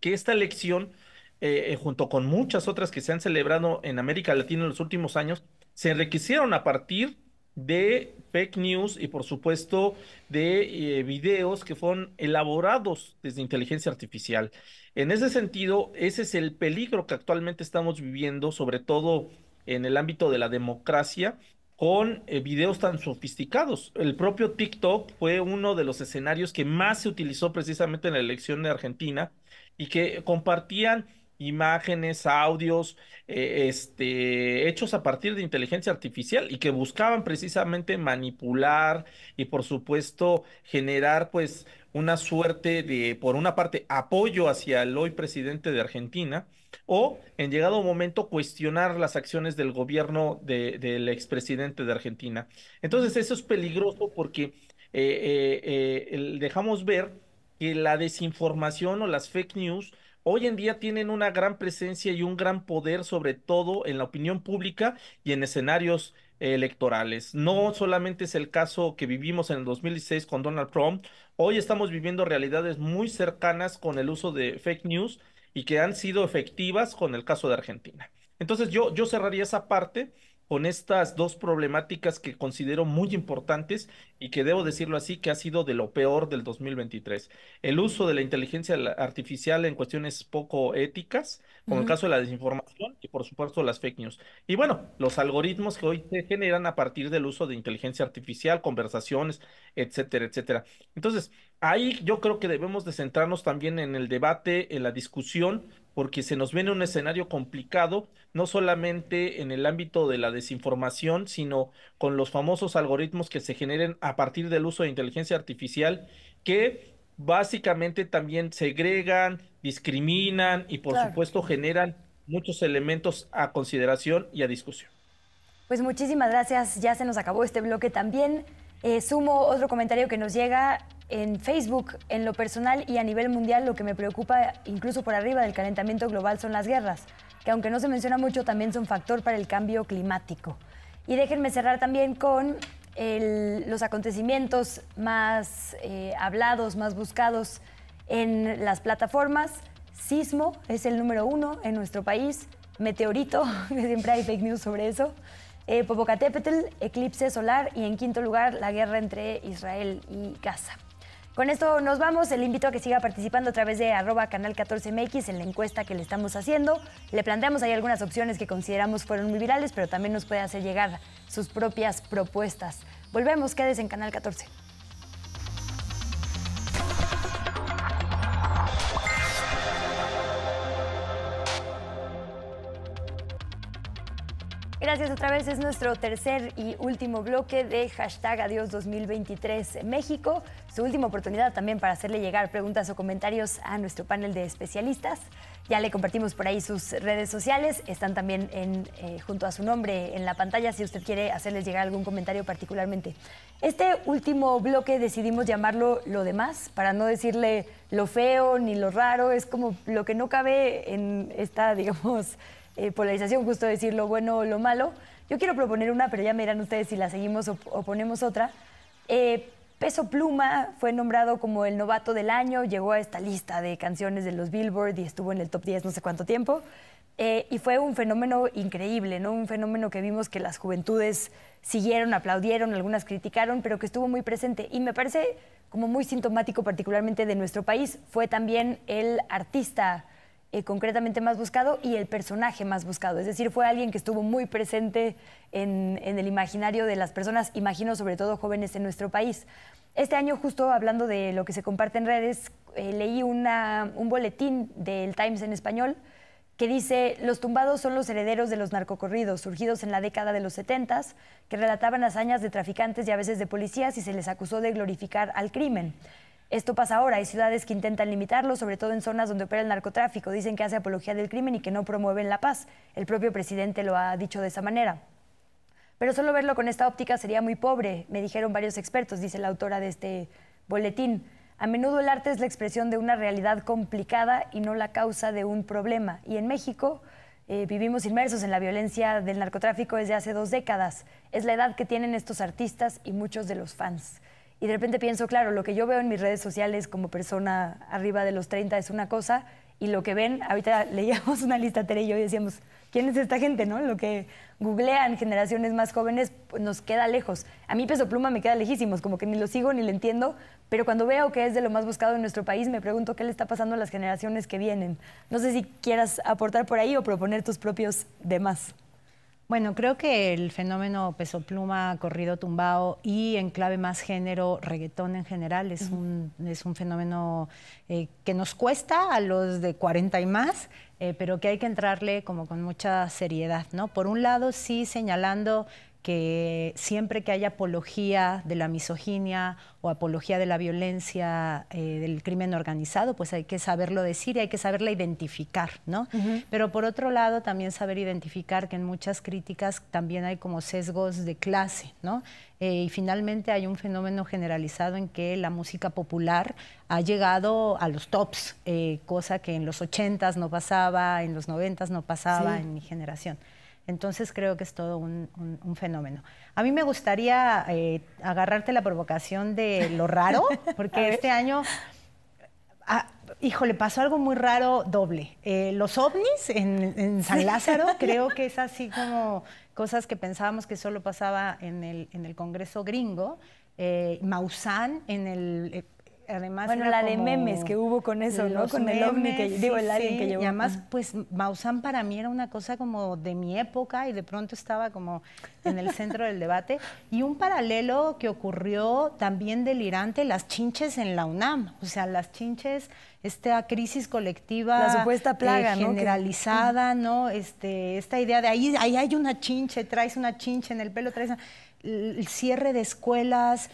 que esta elección, eh, eh, junto con muchas otras que se han celebrado en América Latina en los últimos años, se enriquecieron a partir de fake news y por supuesto de eh, videos que fueron elaborados desde inteligencia artificial. En ese sentido, ese es el peligro que actualmente estamos viviendo, sobre todo en el ámbito de la democracia, con videos tan sofisticados. El propio TikTok fue uno de los escenarios que más se utilizó precisamente en la elección de Argentina y que compartían imágenes, audios, eh, este, hechos a partir de inteligencia artificial y que buscaban precisamente manipular y por supuesto generar pues una suerte de, por una parte, apoyo hacia el hoy presidente de Argentina o en llegado momento cuestionar las acciones del gobierno de, del expresidente de Argentina. Entonces eso es peligroso porque eh, eh, dejamos ver que la desinformación o las fake news hoy en día tienen una gran presencia y un gran poder, sobre todo en la opinión pública y en escenarios electorales. No solamente es el caso que vivimos en el 2016 con Donald Trump, hoy estamos viviendo realidades muy cercanas con el uso de fake news y que han sido efectivas con el caso de Argentina. Entonces yo, yo cerraría esa parte con estas dos problemáticas que considero muy importantes y que debo decirlo así, que ha sido de lo peor del 2023. El uso de la inteligencia artificial en cuestiones poco éticas, como el caso de la desinformación y por supuesto las fake news. Y bueno, los algoritmos que hoy se generan a partir del uso de inteligencia artificial, conversaciones, etcétera, etcétera. Entonces, ahí yo creo que debemos de centrarnos también en el debate, en la discusión porque se nos viene un escenario complicado, no solamente en el ámbito de la desinformación, sino con los famosos algoritmos que se generen a partir del uso de inteligencia artificial, que básicamente también segregan, discriminan y por supuesto generan muchos elementos a consideración y a discusión. Pues muchísimas gracias, ya se nos acabó este bloque también. Eh, sumo otro comentario que nos llega en Facebook, en lo personal y a nivel mundial, lo que me preocupa incluso por arriba del calentamiento global son las guerras, que aunque no se menciona mucho, también son factor para el cambio climático. Y déjenme cerrar también con los acontecimientos más eh, hablados, más buscados en las plataformas. Sismo es el número uno en nuestro país. Meteorito, siempre hay fake news sobre eso. Eh, Popocatépetl, eclipse solar y en quinto lugar la guerra entre Israel y Gaza. Con esto nos vamos. Le invito a que siga participando a través de arroba canal 14MX en la encuesta que le estamos haciendo. Le planteamos ahí algunas opciones que consideramos fueron muy virales, pero también nos puede hacer llegar sus propias propuestas. Volvemos, quédese en Canal 14. Gracias otra vez. Es nuestro tercer y último bloque de hashtag Adiós 2023 México. Su última oportunidad también para hacerle llegar preguntas o comentarios a nuestro panel de especialistas. Ya le compartimos por ahí sus redes sociales. Están también eh, junto a su nombre en la pantalla si usted quiere hacerles llegar algún comentario particularmente. Este último bloque decidimos llamarlo lo demás para no decirle lo feo ni lo raro. Es como lo que no cabe en esta, digamos, eh, polarización, justo decir lo bueno o lo malo. Yo quiero proponer una, pero ya me dirán ustedes si la seguimos o, ponemos otra. Eh, Peso Pluma fue nombrado como el novato del año, llegó a esta lista de canciones de los Billboard y estuvo en el top 10 no sé cuánto tiempo. Eh, y fue un fenómeno increíble, ¿no? Un fenómeno que vimos que las juventudes siguieron, aplaudieron, algunas criticaron, pero que estuvo muy presente. Y me parece como muy sintomático particularmente de nuestro país. Fue también el artista eh, concretamente más buscado y el personaje más buscado. Es decir, fue alguien que estuvo muy presente en, el imaginario de las personas, imagino sobre todo jóvenes en nuestro país. Este año, justo hablando de lo que se comparte en redes, eh, leí un boletín del Times en español que dice, los tumbados son los herederos de los narcocorridos, surgidos en la década de los 70, que relataban hazañas de traficantes y a veces de policías y se les acusó de glorificar al crimen. Esto pasa ahora. Hay ciudades que intentan limitarlo, sobre todo en zonas donde opera el narcotráfico. Dicen que hace apología del crimen y que no promueven la paz. El propio presidente lo ha dicho de esa manera. Pero solo verlo con esta óptica sería muy pobre, me dijeron varios expertos, dice la autora de este boletín. A menudo el arte es la expresión de una realidad complicada y no la causa de un problema. Y en México eh, vivimos inmersos en la violencia del narcotráfico desde hace dos décadas. Es la edad que tienen estos artistas y muchos de los fans y de repente pienso, claro, lo que yo veo en mis redes sociales como persona arriba de los 30 es una cosa y lo que ven, ahorita leíamos una lista Tere y yo y decíamos, ¿quién es esta gente? ¿no? Lo que googlean generaciones más jóvenes pues, nos queda lejos. A mí peso pluma me queda lejísimos, como que ni lo sigo ni lo entiendo, pero cuando veo que es de lo más buscado en nuestro país, me pregunto qué le está pasando a las generaciones que vienen. No sé si quieras aportar por ahí o proponer tus propios demás. Bueno, creo que el fenómeno peso pluma, corrido tumbado y en clave más género, reggaetón en general, es, un, es un fenómeno eh, que nos cuesta a los de 40 y más, eh, pero que hay que entrarle como con mucha seriedad, ¿no? Por un lado, sí señalando que siempre que haya apología de la misoginia o apología de la violencia, eh, del crimen organizado, pues hay que saberlo decir y hay que saberla identificar, Pero por otro lado, también saber identificar que en muchas críticas también hay como sesgos de clase, eh, y finalmente hay un fenómeno generalizado en que la música popular ha llegado a los tops, eh, cosa que en los 80s no pasaba, en los 90s no pasaba, en mi generación. Entonces creo que es todo un, fenómeno. A mí me gustaría eh, agarrarte la provocación de lo raro, porque este año, hijo, ah, híjole, pasó algo muy raro doble. Eh, los ovnis en, San Lázaro, creo que es así como cosas que pensábamos que solo pasaba en el, Congreso gringo. Eh, Maussan en el eh, bueno, la de memes que hubo con eso, ¿no? Con el ovni que digo, el alien que llevó. Y además, pues Maussan para mí era una cosa como de mi época y de pronto estaba como en el centro del debate. Y un paralelo que ocurrió también delirante, las chinches en la UNAM. O sea, las chinches, esta crisis colectiva. La supuesta eh, plaga, ¿no? Generalizada, ¿no? Este, esta idea de ahí, ahí hay una chinche, traes una chinche en el pelo, traes. el cierre de escuelas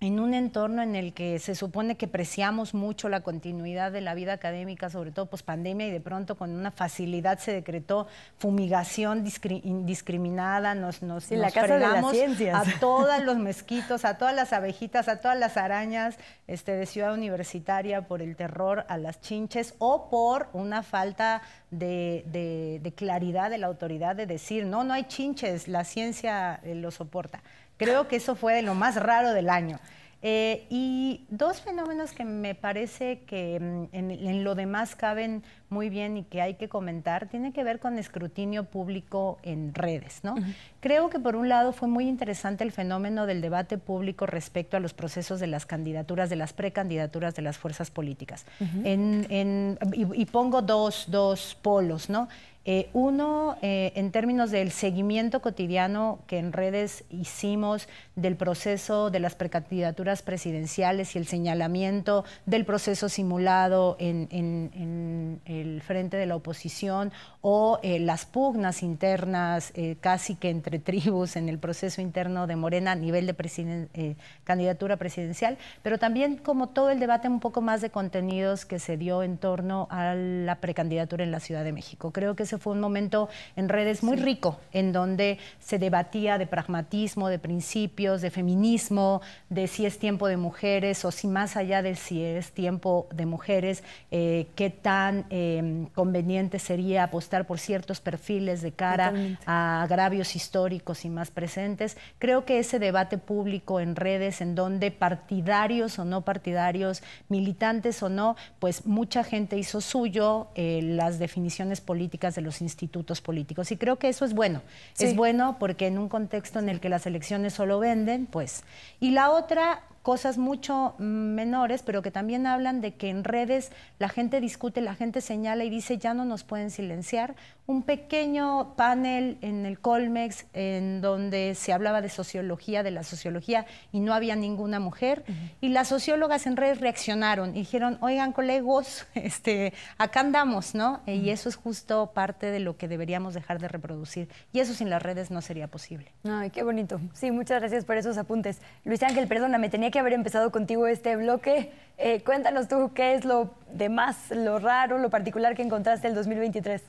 en un entorno en el que se supone que preciamos mucho la continuidad de la vida académica, sobre todo post pandemia, y de pronto con una facilidad se decretó fumigación indiscriminada, nos, nos, a todos los mezquitos, a todas las abejitas, a todas las arañas este, de ciudad universitaria por el terror a las chinches o por una falta de, claridad de la autoridad de decir, no, no hay chinches, la ciencia eh, lo soporta. Creo que eso fue de lo más raro del año. Eh, y dos fenómenos que me parece que mm, en, lo demás caben muy bien y que hay que comentar, tiene que ver con escrutinio público en redes. ¿no? Creo que por un lado fue muy interesante el fenómeno del debate público respecto a los procesos de las candidaturas, de las precandidaturas de las fuerzas políticas. y, pongo dos, dos polos. ¿no? Eh, uno, eh, en términos del seguimiento cotidiano que en redes hicimos del proceso de las precandidaturas presidenciales y el señalamiento del proceso simulado en, el frente de la oposición o eh, las pugnas internas casi que entre tribus en el proceso interno de Morena a nivel de candidatura presidencial, pero también como todo el debate un poco más de contenidos que se dio en torno a la precandidatura en la Ciudad de México. Creo que fue un momento en redes muy rico, en donde se debatía de pragmatismo, de principios, de feminismo, de si es tiempo de mujeres o si más allá de si es tiempo de mujeres, eh, qué tan em, conveniente sería apostar por ciertos perfiles de cara a agravios históricos y más presentes. Creo que ese debate público en redes, en donde partidarios o no partidarios, militantes o no, pues mucha gente hizo suyo eh, las definiciones políticas de los institutos políticos. Y creo que eso es bueno. Es bueno porque en un contexto en el que las elecciones solo venden, pues. Y la otra, cosas mucho mm, menores, pero que también hablan de que en redes la gente discute, la gente señala y dice ya no nos pueden silenciar. Un pequeño panel en el Colmex en donde se hablaba de sociología, de la sociología, y no había ninguna mujer. Y las sociólogas en redes reaccionaron y dijeron, oigan, colegos, este, acá andamos, ¿no? Y eso es justo parte de lo que deberíamos dejar de reproducir. Y eso sin las redes no sería posible. Ay, qué bonito. Sí, muchas gracias por esos apuntes. Luis Ángel, perdóname, tenía que haber empezado contigo este bloque. Eh, cuéntanos tú qué es lo de más, lo raro, lo particular que encontraste el 2023.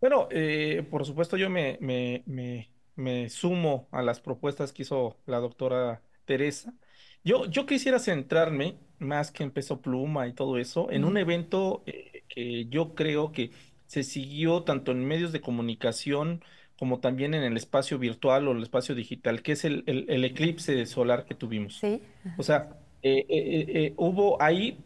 Bueno, eh, por supuesto yo me, me, sumo a las propuestas que hizo la doctora Teresa. Yo, yo quisiera centrarme, más que en peso pluma y todo eso, en un evento eh, que yo creo que se siguió tanto en medios de comunicación como también en el espacio virtual o el espacio digital, que es el, eclipse solar que tuvimos. O sea, eh, eh, eh, hubo ahí,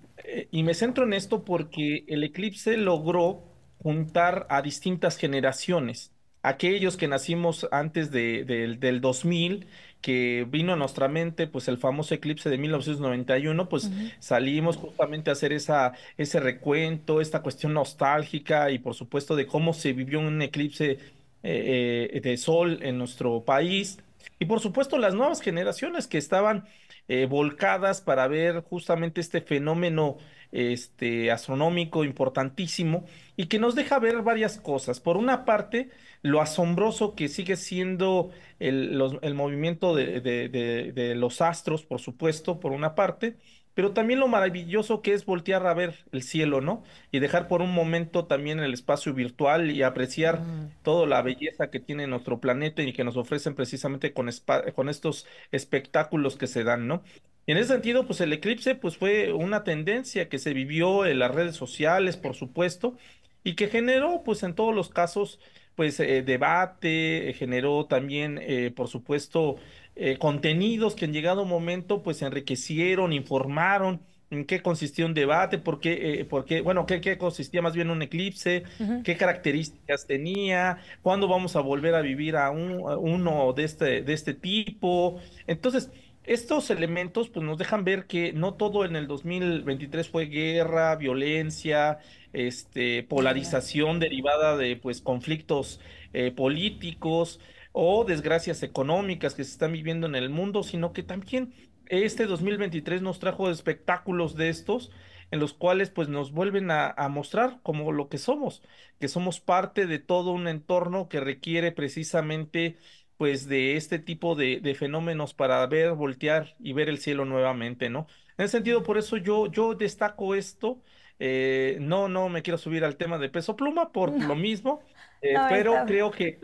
y me centro en esto porque el eclipse logró juntar a distintas generaciones, aquellos que nacimos antes de, del 2000, que vino a nuestra mente, pues el famoso eclipse de 1991, pues salimos justamente a hacer esa, ese recuento, esta cuestión nostálgica y por supuesto de cómo se vivió un eclipse eh, eh, de sol en nuestro país. Y por supuesto las nuevas generaciones que estaban eh, volcadas para ver justamente este fenómeno este, astronómico importantísimo y que nos deja ver varias cosas. Por una parte, lo asombroso que sigue siendo el, movimiento de, los astros, por supuesto, por una parte, pero también lo maravilloso que es voltear a ver el cielo, ¿no? Y dejar por un momento también el espacio virtual y apreciar mm. toda la belleza que tiene nuestro planeta y que nos ofrecen precisamente con, con estos espectáculos que se dan, ¿no? Y en ese sentido, pues el eclipse pues fue una tendencia que se vivió en las redes sociales, por supuesto, y que generó pues en todos los casos pues eh, debate, eh, generó también eh, por supuesto eh, contenidos que en llegado momento pues enriquecieron, informaron en qué consistía un debate, eh, por qué, bueno, qué, qué, consistía más bien un eclipse, qué características tenía, cuándo vamos a volver a vivir a, un, uno de este, de este tipo. Entonces, estos elementos pues, nos dejan ver que no todo en el 2023 fue guerra, violencia, este, polarización derivada de pues, conflictos eh, políticos o desgracias económicas que se están viviendo en el mundo, sino que también este 2023 nos trajo espectáculos de estos en los cuales pues nos vuelven a, mostrar como lo que somos, que somos parte de todo un entorno que requiere precisamente pues de este tipo de, fenómenos para ver, voltear y ver el cielo nuevamente, ¿no? En ese sentido, por eso yo, yo destaco esto, eh, no, no me quiero subir al tema de peso pluma por lo mismo, eh, pero creo que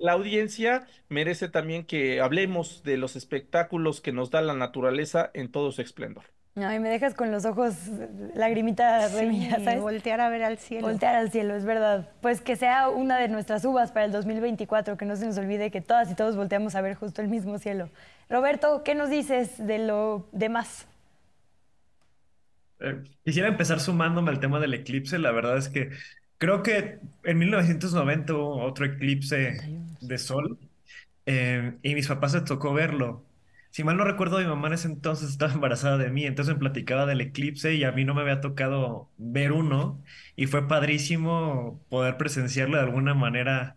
la, audiencia merece también que hablemos de los espectáculos que nos da la naturaleza en todo su esplendor. Ay, me dejas con los ojos lagrimitas. sí, ¿sabes? Voltear a ver al cielo. Voltear al cielo, es verdad. Pues que sea una de nuestras uvas para el 2024, que no se nos olvide que todas y todos volteamos a ver justo el mismo cielo. Roberto, ¿qué nos dices de lo demás? Eh, quisiera empezar sumándome al tema del eclipse. La verdad es que Creo que en 1990 hubo otro eclipse de sol eh, y mis papás se tocó verlo. Si mal no recuerdo, mi mamá en ese entonces estaba embarazada de mí, entonces me platicaba del eclipse y a mí no me había tocado ver uno y fue padrísimo poder presenciarlo de alguna manera,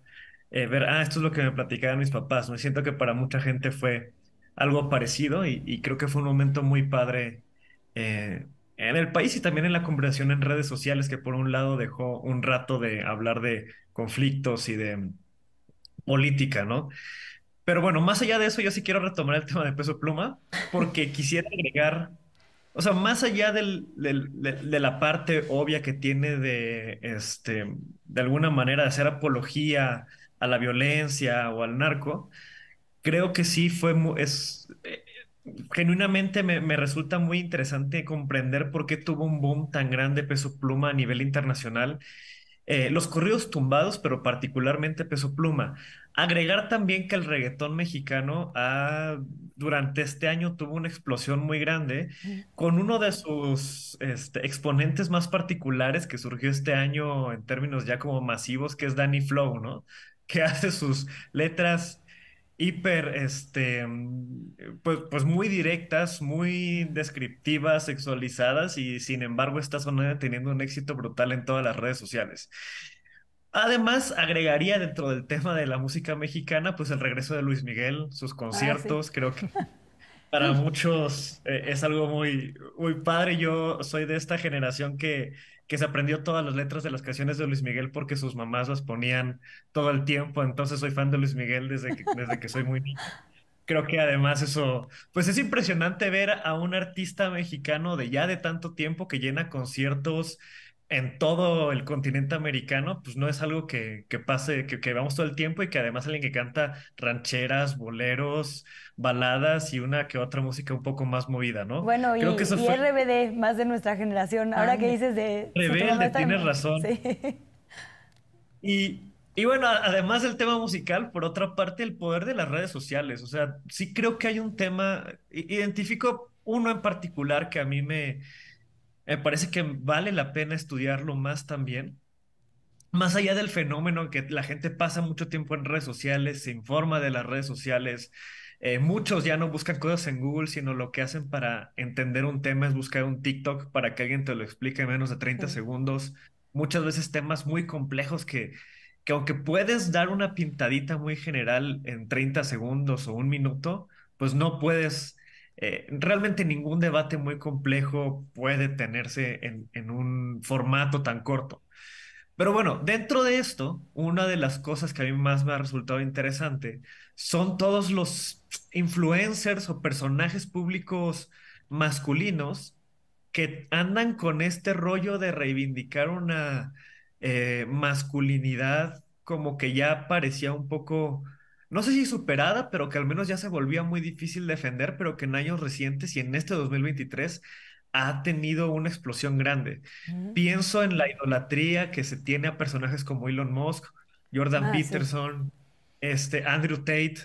eh, ver, ah, esto es lo que me platicaban mis papás. Me siento que para mucha gente fue algo parecido y, creo que fue un momento muy padre. Eh, en el país y también en la conversación en redes sociales, que por un lado dejó un rato de hablar de conflictos y de mm, política, ¿no? Pero bueno, más allá de eso, yo sí quiero retomar el tema de peso pluma, porque quisiera agregar, o sea, más allá del, de la parte obvia que tiene de, este, de alguna manera, de hacer apología a la violencia o al narco, creo que sí fue, es, genuinamente me, resulta muy interesante comprender por qué tuvo un boom tan grande Peso Pluma a nivel internacional. Eh, los corridos tumbados, pero particularmente Peso Pluma. Agregar también que el reggaetón mexicano ah, durante este año tuvo una explosión muy grande con uno de sus este, exponentes más particulares que surgió este año en términos ya como masivos, que es Danny Flow, ¿no? Que hace sus letras hiper, este, pues, pues, muy directas, muy descriptivas, sexualizadas y sin embargo esta zona teniendo un éxito brutal en todas las redes sociales. Además, agregaría dentro del tema de la música mexicana, pues el regreso de Luis Miguel, sus ah, conciertos, creo que para muchos eh, es algo muy, muy padre. Yo soy de esta generación que que se aprendió todas las letras de las canciones de Luis Miguel porque sus mamás las ponían todo el tiempo, entonces soy fan de Luis Miguel desde que, desde que soy muy niño. Creo que además eso, pues es impresionante ver a un artista mexicano de ya de tanto tiempo que llena conciertos en todo el continente americano, pues no es algo que, pase, que, que, todo el tiempo y que además alguien que canta rancheras, boleros, baladas y una que otra música un poco más movida, ¿no? Bueno, y, que RBD, más de nuestra generación, ah, ahora que dices de... Rebelde, tienes razón. Y, y bueno, además del tema musical, por otra parte, el poder de las redes sociales. O sea, sí creo que hay un tema, identifico uno en particular que a mí me, me parece que vale la pena estudiarlo más también. Más allá del fenómeno que la gente pasa mucho tiempo en redes sociales, se informa de las redes sociales, eh, muchos ya no buscan cosas en Google, sino lo que hacen para entender un tema es buscar un TikTok para que alguien te lo explique en menos de 30 segundos. Muchas veces temas muy complejos que, que aunque puedes dar una pintadita muy general en 30 segundos o un minuto, pues no puedes eh, realmente ningún debate muy complejo puede tenerse en, un formato tan corto. Pero bueno, dentro de esto, una de las cosas que a mí más me ha resultado interesante son todos los influencers o personajes públicos masculinos que andan con este rollo de reivindicar una eh, masculinidad como que ya parecía un poco no sé si superada, pero que al menos ya se volvía muy difícil defender, pero que en años recientes y en este 2023 ha tenido una explosión grande. Mm. Pienso en la idolatría que se tiene a personajes como Elon Musk, Jordan ah, Peterson, este, Andrew Tate,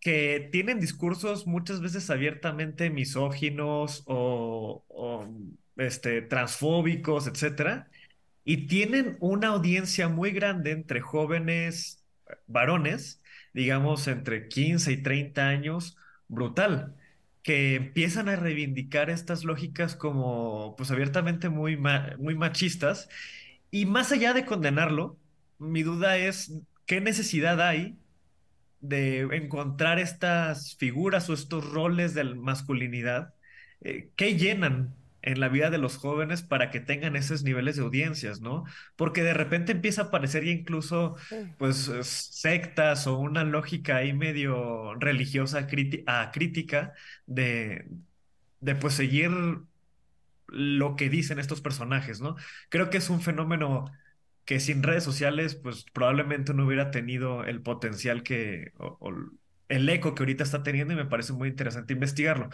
que tienen discursos muchas veces abiertamente misóginos o, este, transfóbicos, etcétera, y tienen una audiencia muy grande entre jóvenes eh, varones digamos, entre 15 y 30 años, brutal, que empiezan a reivindicar estas lógicas como, pues, abiertamente muy, muy machistas. Y más allá de condenarlo, mi duda es qué necesidad hay de encontrar estas figuras o estos roles de masculinidad eh, que llenan en la vida de los jóvenes para que tengan esos niveles de audiencias, ¿no? Porque de repente empieza a aparecer ya incluso, pues, eh, sectas o una lógica ahí medio religiosa a ah, crítica de, pues, seguir lo que dicen estos personajes, ¿no? Creo que es un fenómeno que sin redes sociales, pues, probablemente no hubiera tenido el potencial que, o, el eco que ahorita está teniendo y me parece muy interesante investigarlo.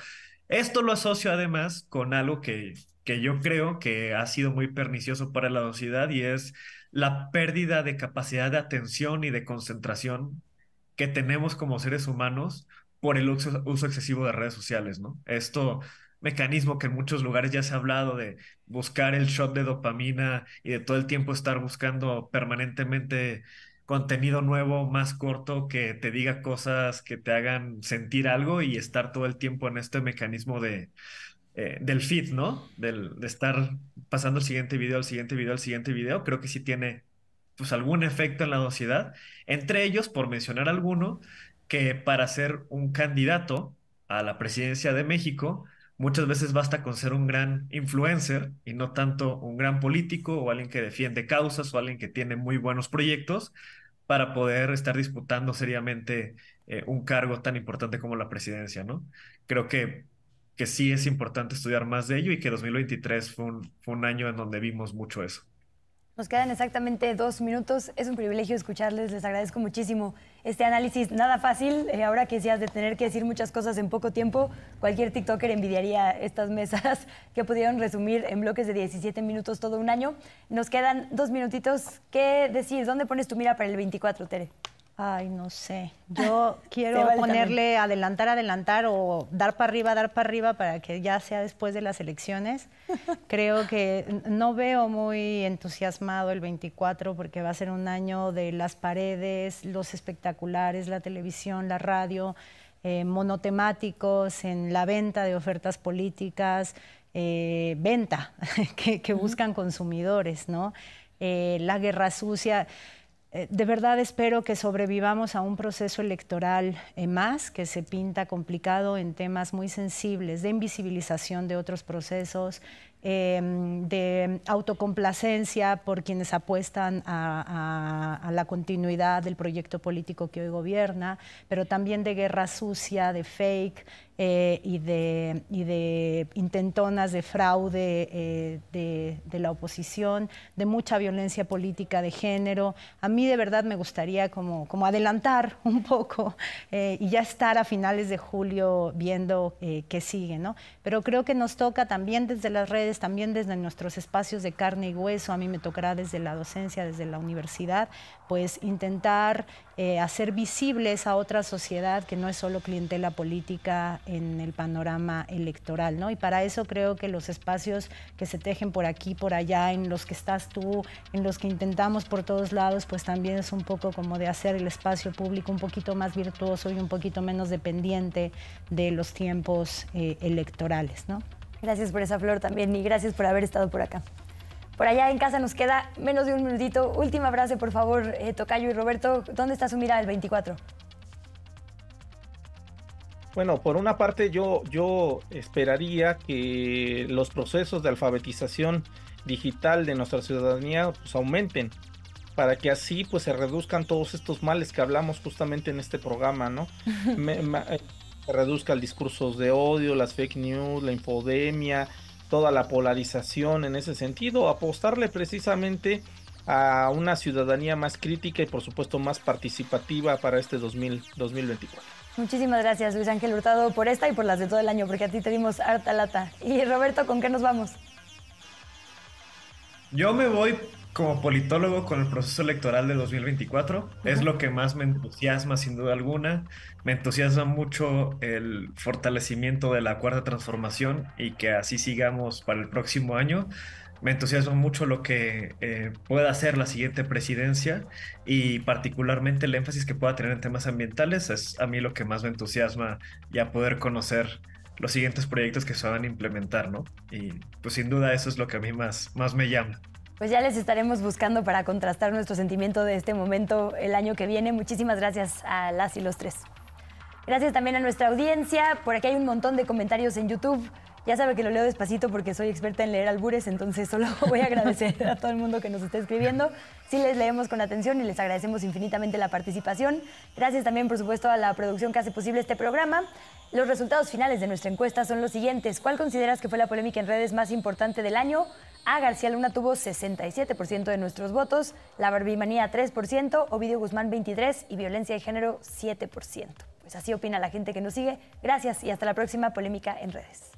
Esto lo asocio además con algo que, que yo creo que ha sido muy pernicioso para la sociedad y es la pérdida de capacidad de atención y de concentración que tenemos como seres humanos por el uso, excesivo de redes sociales, ¿no? Esto mecanismo que en muchos lugares ya se ha hablado de buscar el shot de dopamina y de todo el tiempo estar buscando permanentemente contenido nuevo, más corto, que te diga cosas que te hagan sentir algo y estar todo el tiempo en este mecanismo de, eh, del feed, ¿no? Del, de estar pasando el siguiente video, el siguiente video, el siguiente video, creo que sí tiene pues algún efecto en la sociedad. Entre ellos, por mencionar alguno, que para ser un candidato a la presidencia de México, Muchas veces basta con ser un gran influencer y no tanto un gran político o alguien que defiende causas o alguien que tiene muy buenos proyectos para poder estar disputando seriamente eh, un cargo tan importante como la presidencia, ¿no? Creo que, que sí es importante estudiar más de ello y que 2023 fue un, fue un año en donde vimos mucho eso. Nos quedan exactamente dos minutos. Es un privilegio escucharles. Les agradezco muchísimo este análisis. Nada fácil. Eh, ahora que seas de tener que decir muchas cosas en poco tiempo, cualquier TikToker envidiaría estas mesas que pudieron resumir en bloques de 17 minutos todo un año. Nos quedan dos minutitos. ¿Qué decir? ¿Dónde pones tu mira para el 24, Tere? Ay, no sé. Yo quiero ponerle adelantar, adelantar o dar para arriba, dar para arriba para que ya sea después de las elecciones. Creo que no veo muy entusiasmado el 24 porque va a ser un año de las paredes, los espectaculares, la televisión, la radio, eh, monotemáticos, en la venta de ofertas políticas, eh, venta que, buscan consumidores, ¿no? Eh, la guerra sucia. Eh, de verdad espero que sobrevivamos a un proceso electoral eh, más que se pinta complicado en temas muy sensibles de invisibilización de otros procesos, em, de autocomplacencia por quienes apuestan a, la continuidad del proyecto político que hoy gobierna, pero también de guerra sucia, de fake, eh, y, de, intentonas de fraude eh, de, la oposición, de mucha violencia política de género. A mí de verdad me gustaría como, como adelantar un poco eh, y ya estar a finales de julio viendo qué sigue, ¿no? Pero creo que nos toca también desde las redes, también desde nuestros espacios de carne y hueso, a mí me tocará desde la docencia, desde la universidad, pues intentar eh, hacer visible a otra sociedad que no es solo clientela política en el panorama electoral, ¿no? Y para eso creo que los espacios que se tejen por aquí, por allá, en los que estás tú, en los que intentamos por todos lados, pues también es un poco como de hacer el espacio público un poquito más virtuoso y un poquito menos dependiente de los tiempos eh, electorales, ¿no? Gracias por esa flor también y gracias por haber estado por acá. Por allá en casa nos queda menos de un minutito. Última frase, por favor, eh, Tocayo y Roberto. ¿Dónde está su mirada el 24? Bueno, por una parte yo, yo esperaría que los procesos de alfabetización digital de nuestra ciudadanía pues, aumenten para que así pues se reduzcan todos estos males que hablamos justamente en este programa, ¿no? Eh, se reduzca el discurso de odio, las fake news, la infodemia, toda la polarización en ese sentido, apostarle precisamente a una ciudadanía más crítica y por supuesto más participativa para este 2000, 2024. Muchísimas gracias Luis Ángel Hurtado por esta y por las de todo el año, porque a ti te dimos harta lata. Y Roberto, ¿con qué nos vamos? Yo me voy como politólogo con el proceso electoral de 2024. Es lo que más me entusiasma, sin duda alguna. Me entusiasma mucho el fortalecimiento de la cuarta transformación y que así sigamos para el próximo año. Me entusiasma mucho lo que eh, pueda hacer la siguiente presidencia y particularmente el énfasis que pueda tener en temas ambientales. Es a mí lo que más me entusiasma ya poder conocer los siguientes proyectos que se van a implementar, ¿no? Y pues sin duda eso es lo que a mí más, más me llama. Pues ya les estaremos buscando para contrastar nuestro sentimiento de este momento el año que viene. Muchísimas gracias a las y los tres. Gracias también a nuestra audiencia. Por aquí hay un montón de comentarios en YouTube. Ya sabe que lo leo despacito porque soy experta en leer albures, entonces solo voy a agradecer a todo el mundo que nos está escribiendo. Sí les leemos con atención y les agradecemos infinitamente la participación. Gracias también, por supuesto, a la producción que hace posible este programa. Los resultados finales de nuestra encuesta son los siguientes. ¿Cuál consideras que fue la polémica en redes más importante del año? A. García Luna tuvo 67% de nuestros votos, La Barbimanía 3%, Ovidio Guzmán 23% y Violencia de Género 7%. Pues así opina la gente que nos sigue. Gracias y hasta la próxima polémica en redes.